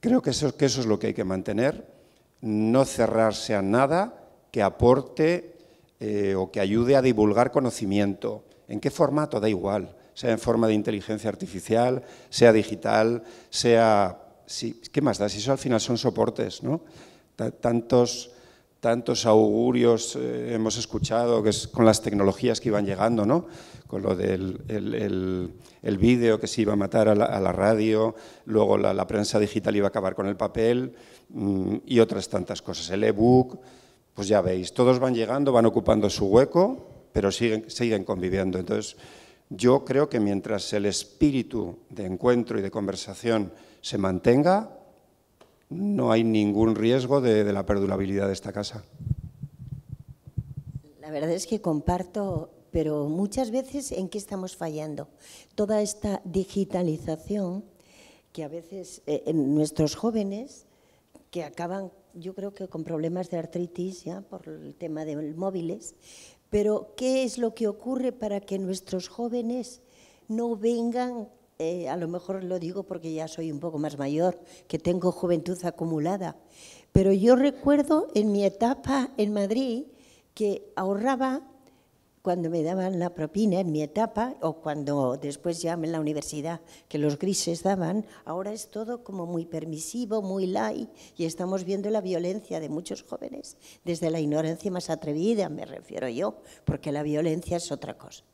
Creo que eso, que eso es lo que hay que mantener no cerrarse a nada que aporte eh, o que ayude a divulgar conocimiento. ¿En qué formato? Da igual, sea en forma de inteligencia artificial, sea digital, sea... ¿Qué más da? Si eso al final son soportes, ¿no? Tantos, augurios eh, hemos escuchado que es con las tecnologías que iban llegando, ¿no? con lo del el, vídeo que se iba a matar a la, radio, luego la, prensa digital iba a acabar con el papel mm, y otras tantas cosas. El ebook, pues ya veis, todos van llegando, van ocupando su hueco, pero siguen, siguen conviviendo. Entonces, yo creo que mientras el espíritu de encuentro y de conversación se mantenga, no hay ningún riesgo de, de la perdurabilidad de esta casa. La verdad es que comparto pero muchas veces ¿en qué estamos fallando? Toda esta digitalización que a veces eh, en nuestros jóvenes que acaban, yo creo que con problemas de artritis ya por el tema de móviles, pero ¿qué es lo que ocurre para que nuestros jóvenes no vengan eh, a lo mejor lo digo porque ya soy un poco más mayor, que tengo juventud acumulada, pero yo recuerdo en mi etapa en Madrid que ahorraba cuando me daban la propina en mi etapa o cuando después ya en la universidad que los grises daban, ahora es todo como muy permisivo, muy light y estamos viendo la violencia de muchos jóvenes desde la ignorancia más atrevida, me refiero yo, porque la violencia es otra cosa.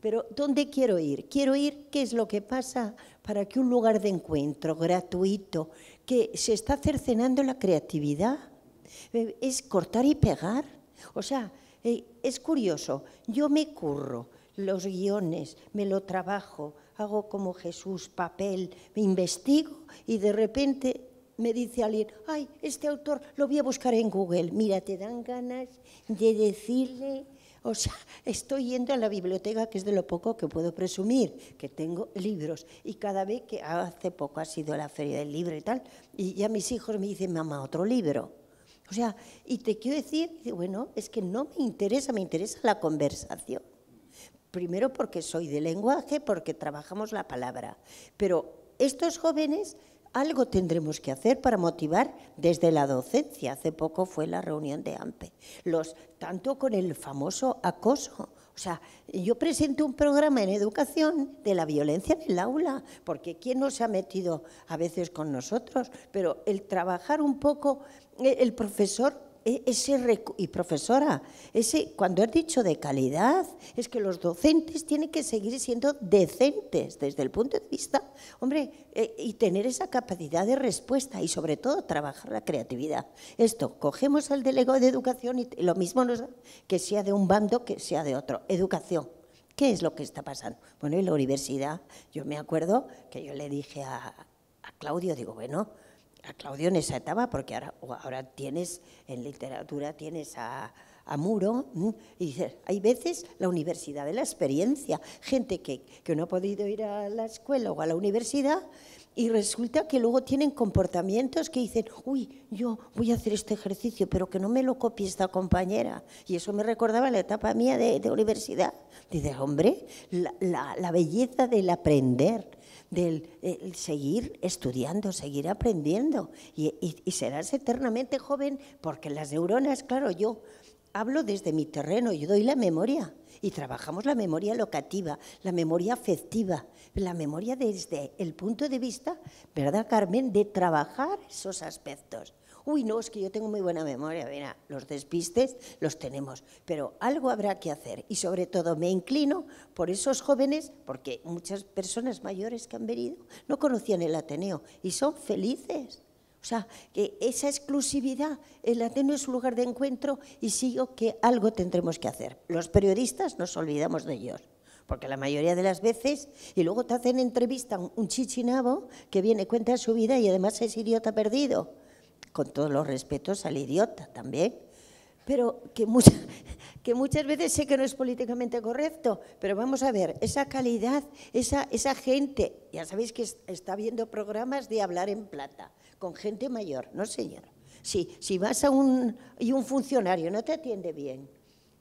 Pero ¿dónde quiero ir? Quiero ir qué es lo que pasa para que un lugar de encuentro gratuito, que se está cercenando la creatividad, eh, es cortar y pegar. O sea, eh, es curioso, yo me curro los guiones, me lo trabajo, hago como Jesús, papel, me investigo y de repente me dice alguien, ay, este autor lo voy a buscar en Google. Mira, te dan ganas de decirle, o sea, estoy yendo a la biblioteca, que es de lo poco que puedo presumir, que tengo libros. Y cada vez que ah, hace poco ha sido la feria del libro y tal, y ya mis hijos me dicen, mamá, otro libro. O sea, y te quiero decir, bueno, es que no me interesa, me interesa la conversación. Primero porque soy de lenguaje, porque trabajamos la palabra. Pero estos jóvenes algo tendremos que hacer para motivar desde la docencia. Hace poco fue la reunión de AMPE. Los, tanto con el famoso acoso, o sea, yo presento un programa en educación de la violencia en el aula, porque ¿quién no se ha metido a veces con nosotros? Pero el trabajar un poco e, el profesor e, ese y profesora, ese cuando has dicho de calidad, es que los docentes tienen que seguir siendo decentes desde el punto de vista, hombre, e, y tener esa capacidad de respuesta y sobre todo trabajar la creatividad. Esto, cogemos al delegado de educación y lo mismo nos da que sea de un bando que sea de otro. Educación, ¿qué es lo que está pasando? Bueno, y la universidad, yo me acuerdo que yo le dije a Claudio, digo, bueno, a Claudio en esa etapa, porque ahora, tienes, en literatura tienes a, a Muro, y dices, hay veces la universidad de la experiencia, gente que, no ha podido ir a la escuela o a la universidad, y resulta que luego tienen comportamientos que dicen, uy, yo voy a hacer este ejercicio, pero que no me lo copie esta compañera. Y eso me recordaba la etapa mía de, universidad. dice hombre, la belleza del aprender del el seguir estudiando, seguir aprendiendo y, y, serás eternamente joven porque las neuronas, claro, yo hablo desde mi terreno, yo doy la memoria y trabajamos la memoria locativa, la memoria afectiva, la memoria desde el punto de vista, ¿verdad Carmen?, de trabajar esos aspectos uy, no, es que yo tengo muy buena memoria, mira, los despistes los tenemos, pero algo habrá que hacer y sobre todo me inclino por esos jóvenes, porque muchas personas mayores que han venido no conocían el Ateneo y son felices. O sea, que esa exclusividad, el Ateneo es un lugar de encuentro y sigo que algo tendremos que hacer. Los periodistas nos olvidamos de ellos porque la mayoría de las veces, y luego te hacen entrevista un chichinabo que viene, cuenta su vida y además es idiota perdido con todos los respetos al idiota también, pero que, que muchas veces sé que no es políticamente correcto, pero vamos a ver, esa calidad, esa, esa gente, ya sabéis que está viendo programas de hablar en plata, con gente mayor, no señor. Si, si vas a un, y un funcionario no te atiende bien,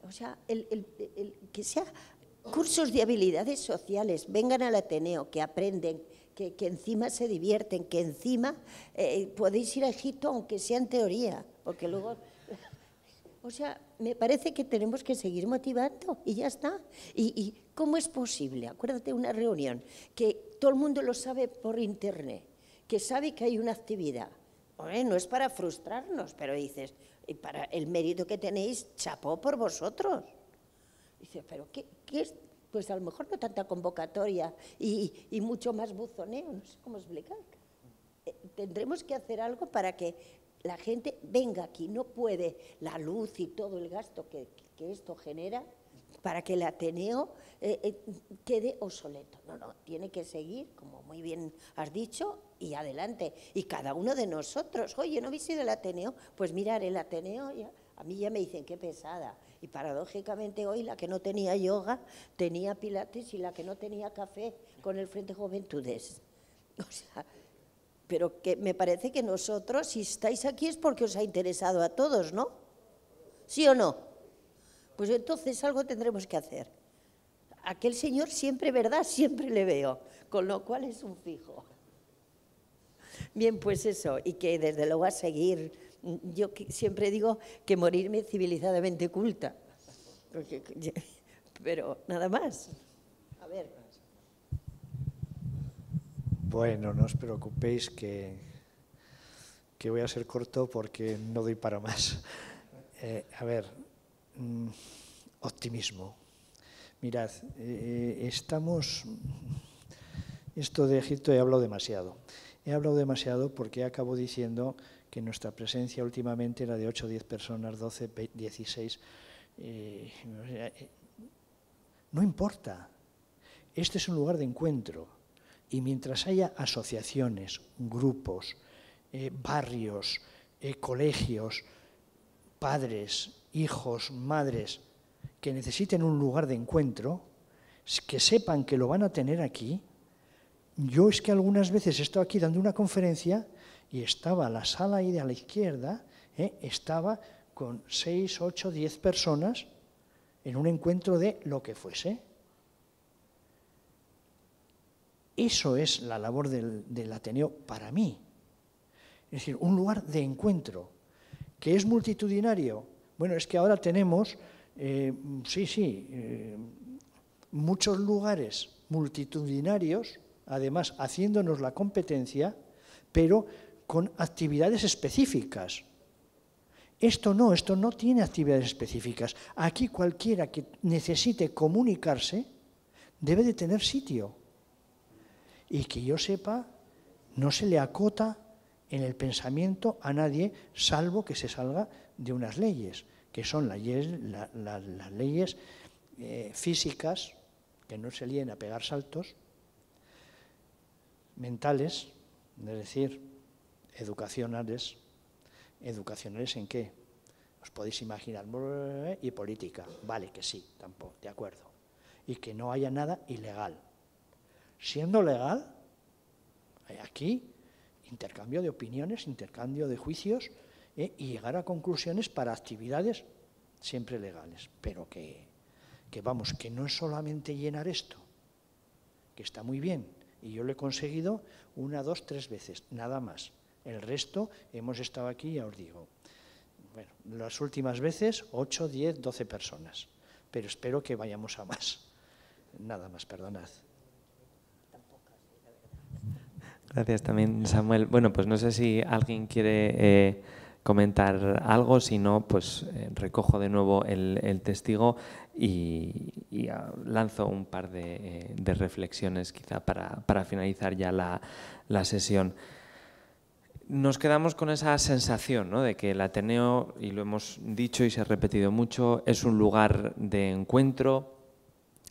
o sea, que sea cursos de habilidades sociales, vengan al Ateneo, que aprenden, que, encima se divierten, que encima eh, podéis ir a Egipto aunque sea en teoría, porque luego... O sea, me parece que tenemos que seguir motivando y ya está. ¿Y, cómo es posible? Acuérdate de una reunión que todo el mundo lo sabe por internet, que sabe que hay una actividad. no es para frustrarnos, pero dices, y para el mérito que tenéis, chapó por vosotros. Dices, pero qué, qué, pues a lo mejor no tanta convocatoria y, mucho más buzoneo, no sé cómo explicar. Eh, tendremos que hacer algo para que la gente venga aquí, no puede la luz y todo el gasto que, esto genera para que el Ateneo eh, eh, quede obsoleto. No, no, tiene que seguir, como muy bien has dicho, y adelante. Y cada uno de nosotros, oye, ¿no habéis ido al Ateneo? Pues mirar, el Ateneo, a mí ya me dicen, qué pesada. Y paradójicamente hoy la que no tenía yoga tenía pilates y la que no tenía café con el Frente Juventudes. O sea, pero que me parece que nosotros, si estáis aquí, es porque os ha interesado a todos, ¿no? ¿Sí o no? Pues entonces algo tendremos que hacer. Aquel señor siempre, ¿verdad? Siempre le veo, con lo cual es un fijo. Bien, pues eso, y que desde luego a seguir yo siempre digo que morirme civilizadamente culta. pero nada más. A ver. Bueno, no os preocupéis que, que voy a ser corto porque no doy para más. Eh, a ver, mm, optimismo. Mirad, eh, estamos... Esto de Egipto he hablado demasiado. He hablado demasiado porque acabo diciendo que nuestra presencia últimamente era de 8, 10 personas, 12, 16. Eh, eh, no importa. Este es un lugar de encuentro. Y mientras haya asociaciones, grupos, eh, barrios, colegios, padres, hijos, madres, que necesiten un lugar de encuentro, que sepan que lo van a tener aquí, yo es que algunas veces he estado aquí dando una conferencia y estaba la sala ahí de a la izquierda, ¿eh? estaba con seis, ocho, diez personas en un encuentro de lo que fuese. Eso es la labor del, Ateneo para mí. Es decir, un lugar de encuentro, que es multitudinario. Bueno, es que ahora tenemos, eh, sí, sí, eh, muchos lugares multitudinarios, además haciéndonos la competencia, pero con actividades específicas. Esto no, esto no tiene actividades específicas. Aquí cualquiera que necesite comunicarse debe de tener sitio. Y que yo sepa, no se le acota en el pensamiento a nadie, salvo que se salga de unas leyes, que son las, leyes eh, físicas, que no se líen a pegar saltos, mentales, es decir, educacionales. ¿Educacionales en qué? Os podéis imaginar, y política. Vale, que sí, tampoco, de acuerdo. Y que no haya nada ilegal. Siendo legal, hay aquí intercambio de opiniones, intercambio de juicios ¿eh? y llegar a conclusiones para actividades siempre legales. Pero que, que vamos, que no es solamente llenar esto, que está muy bien. Y yo lo he conseguido una, dos, tres veces, nada más. El resto hemos estado aquí, ya os digo, bueno, las últimas veces 8, 10, 12 personas, pero espero que vayamos a más. Nada más, perdonad. Gracias también, Samuel. Bueno, pues no sé si alguien quiere eh, comentar algo, si no, pues eh, recojo de nuevo el, testigo y, lanzo un par de, eh, reflexiones quizá para, finalizar ya la, la sesión nos quedamos con esa sensación de que el Ateneo, y lo hemos dicho y se ha repetido mucho, es un lugar de encuentro,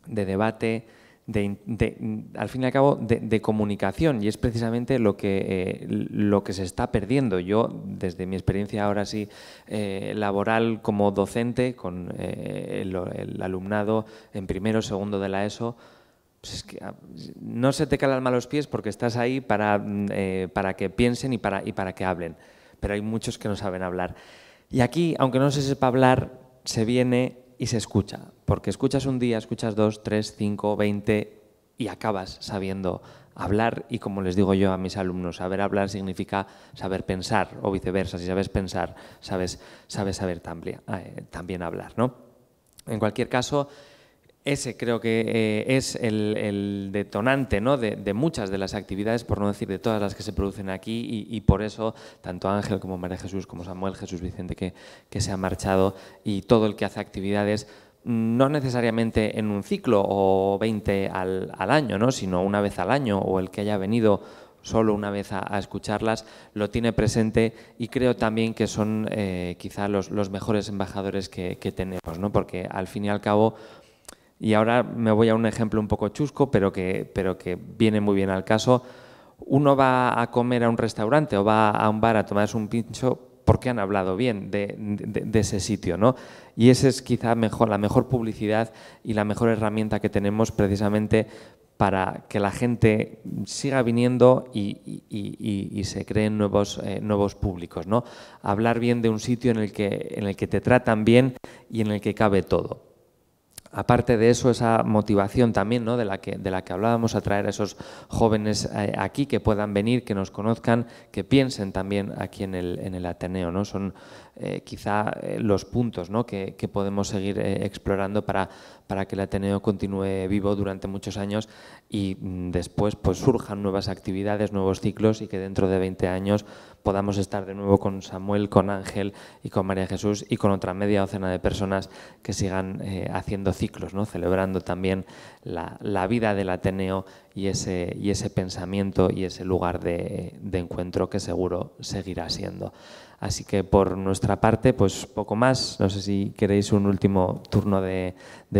de debate, de, al fin y al cabo, de, comunicación. Y es precisamente lo que, eh, lo que se está perdiendo. Yo, desde mi experiencia ahora sí eh, laboral como docente, con eh, el, el alumnado en primero, segundo de la ESO, pues es que ah, no se te calan los pies porque estás ahí para, mm, eh, para que piensen y para, y para que hablen. Pero hay muchos que no saben hablar. Y aquí, aunque no se sepa hablar, se viene y se escucha. Porque escuchas un día, escuchas dos, tres, cinco, veinte y acabas sabiendo hablar. Y como les digo yo a mis alumnos, saber hablar significa saber pensar o viceversa. Si sabes pensar, sabes, sabes saber también, eh, también hablar. ¿no? En cualquier caso, ese creo que eh, es el, detonante de, muchas de las actividades, por no decir de todas las que se producen aquí, y, por eso tanto Ángel como María Jesús, como Samuel, Jesús Vicente, que, se ha marchado, y todo el que hace actividades, no necesariamente en un ciclo o 20 al, al año, ¿no? sino una vez al año, o el que haya venido solo una vez a, escucharlas, lo tiene presente y creo también que son eh, quizá los, mejores embajadores que, que tenemos, ¿no? porque al fin y al cabo y ahora me voy a un ejemplo un poco chusco, pero que, pero que viene muy bien al caso. Uno va a comer a un restaurante o va a un bar a tomarse un pincho porque han hablado bien de, ese sitio, ¿no? Y esa es quizá la mejor publicidad y la mejor herramienta que tenemos precisamente para que la gente siga viniendo y, se creen nuevos, eh, nuevos públicos. ¿no? Hablar bien de un sitio en el, que, en el que te tratan bien y en el que cabe todo aparte de eso, esa motivación también ¿no? de, la que, de la que hablábamos, atraer a esos jóvenes eh, aquí que puedan venir, que nos conozcan, que piensen también aquí en el, en el Ateneo. ¿no? Son eh, quizá eh, los puntos que, podemos seguir explorando para, que el Ateneo continúe vivo durante muchos años y mm, después pues, surjan nuevas actividades, nuevos ciclos y que dentro de 20 años podamos estar de nuevo con Samuel, con Ángel y con María Jesús y con otra media docena de personas que sigan eh, haciendo ciclos, ¿no? celebrando también la, vida del Ateneo y ese, y ese pensamiento y ese lugar de, encuentro que seguro seguirá siendo. Así que por nuestra parte, pues poco más. No sé si queréis un último turno de,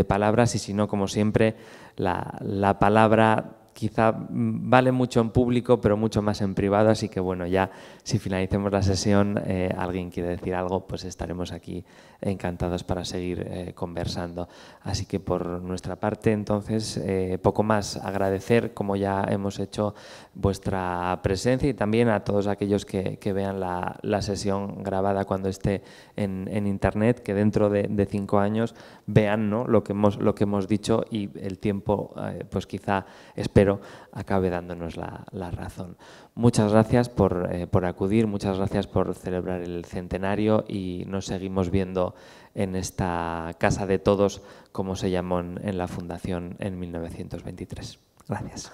palabras y si no, como siempre, la, la palabra quizá vale mucho en público, pero mucho más en privado, así que bueno, ya si finalicemos la sesión, eh, alguien quiere decir algo, pues estaremos aquí encantados para seguir eh, conversando. Así que por nuestra parte, entonces, eh, poco más agradecer, como ya hemos hecho, vuestra presencia y también a todos aquellos que, vean la, sesión grabada cuando esté en, Internet, que dentro de, cinco años vean ¿no? lo, que hemos, lo que hemos dicho y el tiempo, eh, pues quizá, espero, acabe dándonos la razón. Muchas gracias eh, por, acudir, muchas gracias por celebrar el centenario y nos seguimos viendo en esta casa de todos, como se llamó en la fundación en 1923. Gracias.